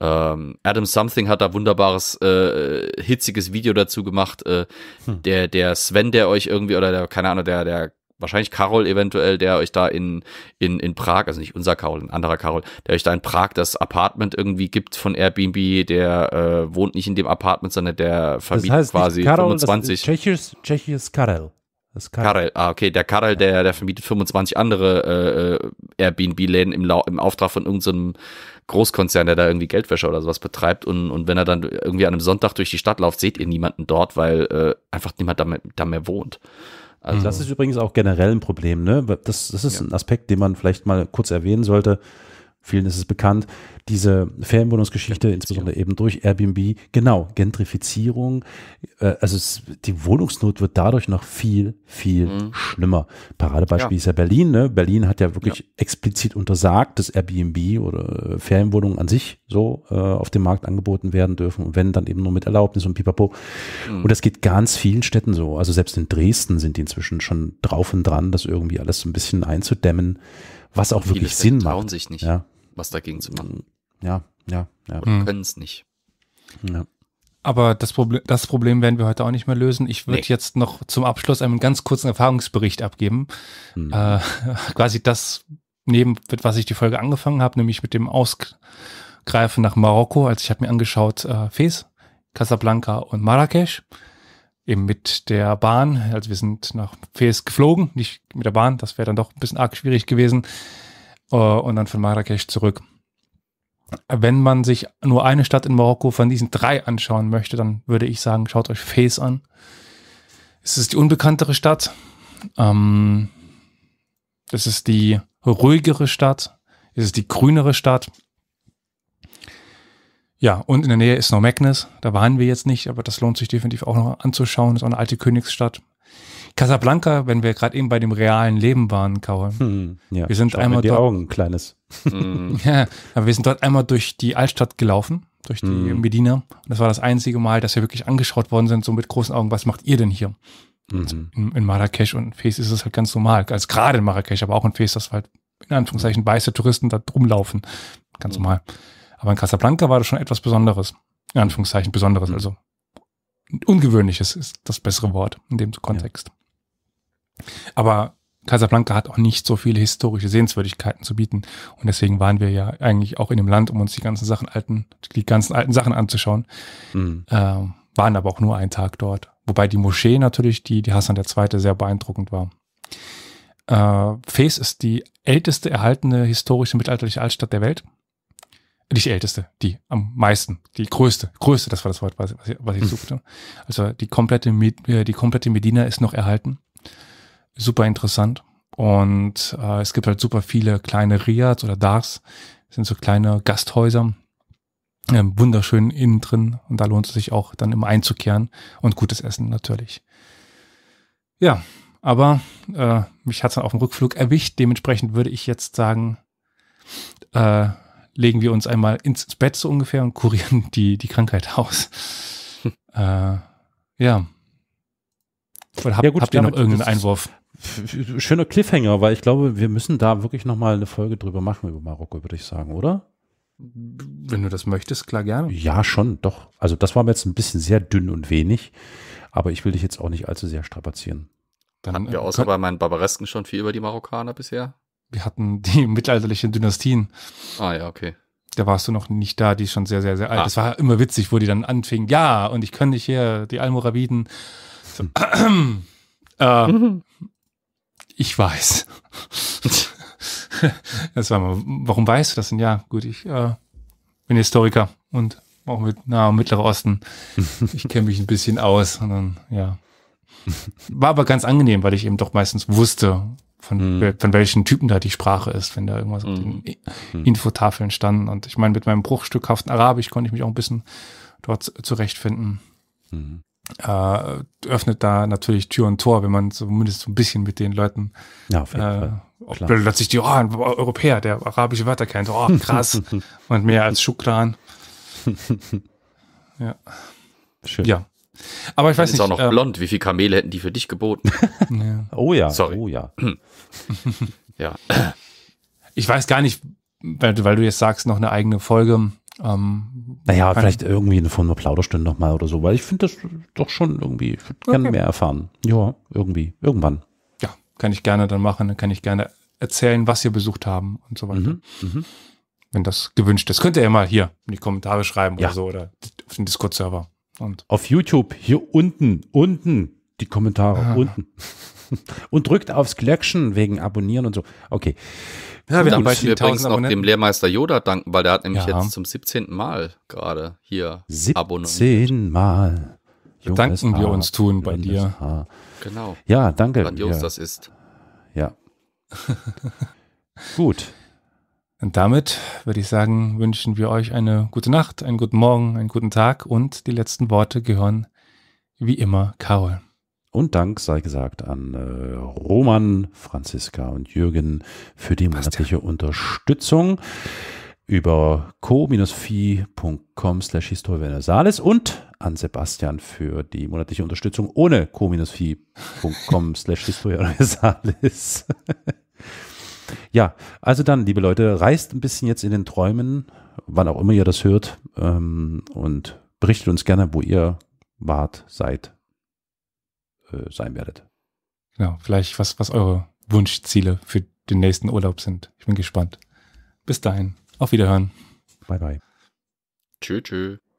Ähm, Adam Something hat da wunderbares, äh, hitziges Video dazu gemacht. Äh, hm. der, der Sven, der euch irgendwie, oder der, keine Ahnung, der, der wahrscheinlich Carol eventuell, der euch da in, in, in Prag, also nicht unser Carol, ein anderer Carol, der euch da in Prag das Apartment irgendwie gibt von Airbnb, der äh, wohnt nicht in dem Apartment, sondern der vermietet das heißt quasi Karol, 25. Das tschechisches, tschechisches Karel. Das Karel. Karel. Ah, okay. Der Karel, der, der vermietet 25 andere äh, äh, Airbnb-Läden im, im Auftrag von irgendeinem so Großkonzern, der da irgendwie Geldwäsche oder sowas betreibt. Und, und wenn er dann irgendwie an einem Sonntag durch die Stadt läuft, seht ihr niemanden dort, weil äh, einfach niemand da mehr, da mehr wohnt. Also, das ist übrigens auch generell ein Problem. Ne? Das, das ist ja. ein Aspekt, den man vielleicht mal kurz erwähnen sollte vielen ist es bekannt, diese Ferienwohnungsgeschichte, insbesondere eben durch Airbnb, genau, Gentrifizierung, äh, also es, die Wohnungsnot wird dadurch noch viel, viel mhm. schlimmer. Paradebeispiel ja. ist ja Berlin, ne? Berlin hat ja wirklich ja. explizit untersagt, dass Airbnb oder äh, Ferienwohnungen an sich so äh, auf dem Markt angeboten werden dürfen und wenn, dann eben nur mit Erlaubnis und pipapo. Mhm. Und das geht ganz vielen Städten so. Also selbst in Dresden sind die inzwischen schon drauf und dran, das irgendwie alles so ein bisschen einzudämmen was auch wirklich Viele Sinn macht. Trauen sich nicht. Ja, was dagegen zu machen. Ja, ja, ja. Oder mhm. können es nicht. Ja. Aber das Problem, das Problem werden wir heute auch nicht mehr lösen. Ich würde nee. jetzt noch zum Abschluss einen ganz kurzen Erfahrungsbericht abgeben. Mhm. Äh, quasi das neben, mit was ich die Folge angefangen habe, nämlich mit dem Ausgreifen nach Marokko. Also ich habe mir angeschaut äh, Fes, Casablanca und Marrakesch. Eben mit der Bahn. Also wir sind nach Fes geflogen, nicht mit der Bahn. Das wäre dann doch ein bisschen arg schwierig gewesen. Äh, und dann von Marrakesch zurück. Wenn man sich nur eine Stadt in Marokko von diesen drei anschauen möchte, dann würde ich sagen, schaut euch Fez an. Es ist die unbekanntere Stadt. Ähm, es ist die ruhigere Stadt. Es ist die grünere Stadt. Ja, und in der Nähe ist noch Magnus. Da waren wir jetzt nicht, aber das lohnt sich definitiv auch noch anzuschauen. Das ist auch eine alte Königsstadt. Casablanca, wenn wir gerade eben bei dem realen Leben waren, Kaul. Hm, ja. Wir sind Schau einmal die Augen, kleines. Mhm. ja, aber wir sind dort einmal durch die Altstadt gelaufen, durch die mhm. Medina. Und das war das einzige Mal, dass wir wirklich angeschaut worden sind, so mit großen Augen, was macht ihr denn hier? Also mhm. In, in, Marrakesch und Fes ist es halt ganz normal. Also gerade in Marrakesch, aber auch in Fes, dass halt in Anführungszeichen weiße Touristen da rumlaufen. Ganz mhm. normal. Aber in Casablanca war das schon etwas Besonderes. In Anführungszeichen Besonderes, mhm. also Ungewöhnliches ist das bessere Wort in dem Kontext. Ja. Aber Casablanca hat auch nicht so viele historische Sehenswürdigkeiten zu bieten. Und deswegen waren wir ja eigentlich auch in dem Land, um uns die ganzen Sachen alten, die ganzen alten Sachen anzuschauen. Mhm. Ähm, waren aber auch nur einen Tag dort. Wobei die Moschee natürlich, die, die Hassan II. sehr beeindruckend war. Äh, Fes ist die älteste erhaltene historische mittelalterliche Altstadt der Welt. Nicht die älteste, die am meisten, die größte, größte, das war das Wort, was, ich, was ich hm. suchte. Also die komplette, äh, die komplette Medina ist noch erhalten super interessant. Und äh, es gibt halt super viele kleine Riads oder Dars, das sind so kleine Gasthäuser, äh, wunderschön innen drin. Und da lohnt es sich auch dann immer einzukehren und gutes Essen natürlich. Ja, aber äh, mich hat es dann auf dem Rückflug erwischt. Dementsprechend würde ich jetzt sagen, äh, legen wir uns einmal ins Bett so ungefähr und kurieren die, die Krankheit aus. Hm. Äh, ja. hab, ja gut, habt ihr noch irgendeinen Einwurf? schöner Cliffhanger, weil ich glaube, wir müssen da wirklich nochmal eine Folge drüber machen, über Marokko, würde ich sagen, oder? Wenn du das möchtest, klar gerne. Ja, schon, doch. Also das war mir jetzt ein bisschen sehr dünn und wenig, aber ich will dich jetzt auch nicht allzu sehr strapazieren. Dann, Hatten wir äh, außer bei meinen Barbaresken schon viel über die Marokkaner bisher? Wir hatten die mittelalterlichen Dynastien. Ah ja, okay da warst du noch nicht da, die ist schon sehr, sehr, sehr alt. Ah. Das war immer witzig, wo die dann anfingen, ja, und ich kann nicht hier, die Almoraviden. So, äh, äh, ich weiß. das war mal, warum weißt du das denn? Ja, gut, ich äh, bin Historiker und auch mit na, Mittlerer Osten. Ich kenne mich ein bisschen aus. Und dann, ja. War aber ganz angenehm, weil ich eben doch meistens wusste, von, hm. von welchen Typen da die Sprache ist, wenn da irgendwas hm. auf den mhm. Mhm. Infotafeln standen. Und ich meine, mit meinem bruchstückhaften Arabisch konnte ich mich auch ein bisschen dort zurechtfinden. Mhm äh, öffnet da natürlich Tür und Tor, wenn man zumindest so ein bisschen mit den Leuten ja, auf jeden äh, Fall. Klar. plötzlich die, oh, ein Europäer, der arabische Wörter kennt, oh, krass. und mehr als Schukran. ja. Schön. Ja. Aber ich weiß ist nicht. Ist auch noch äh, blond. Wie viele Kamele hätten die für dich geboten? ja. Oh ja. Sorry. Oh ja. ja. Ich weiß gar nicht, weil, weil du jetzt sagst, noch eine eigene Folge ähm, naja, vielleicht irgendwie in Form einer Plauderstunde nochmal oder so, weil ich finde das doch schon irgendwie, ich würde gerne okay. mehr erfahren. Ja, irgendwie, irgendwann. Ja, kann ich gerne dann machen, dann kann ich gerne erzählen, was wir besucht haben und so weiter. Mhm, mh. Wenn das gewünscht ist. Könnt ihr ja mal hier in die Kommentare schreiben ja. oder so oder auf den Discord-Server. Und auf YouTube, hier unten, unten, die Kommentare, ah. unten. und drückt aufs Glöckchen wegen Abonnieren und so. Okay. Ja, wir müssen übrigens noch dem Lehrmeister Yoda danken, weil der hat nämlich ja. jetzt zum 17. Mal gerade hier 17 abonniert. Mal. Danken wir uns tun bei dir. Haar. Genau. Ja, danke. Grandios ja. das ist. Ja. Gut. Und damit würde ich sagen, wünschen wir euch eine gute Nacht, einen guten Morgen, einen guten Tag und die letzten Worte gehören wie immer Carol. Und Dank sei gesagt an äh, Roman, Franziska und Jürgen für die monatliche Bastian. Unterstützung über co-fi.com slash historiversales und an Sebastian für die monatliche Unterstützung ohne co-fi.com slash historiversales. ja, also dann, liebe Leute, reist ein bisschen jetzt in den Träumen, wann auch immer ihr das hört ähm, und berichtet uns gerne, wo ihr wart, seid, äh, sein werdet. Genau, vielleicht was, was eure Wunschziele für den nächsten Urlaub sind. Ich bin gespannt. Bis dahin, auf Wiederhören. Bye, bye. Tschö, tschö.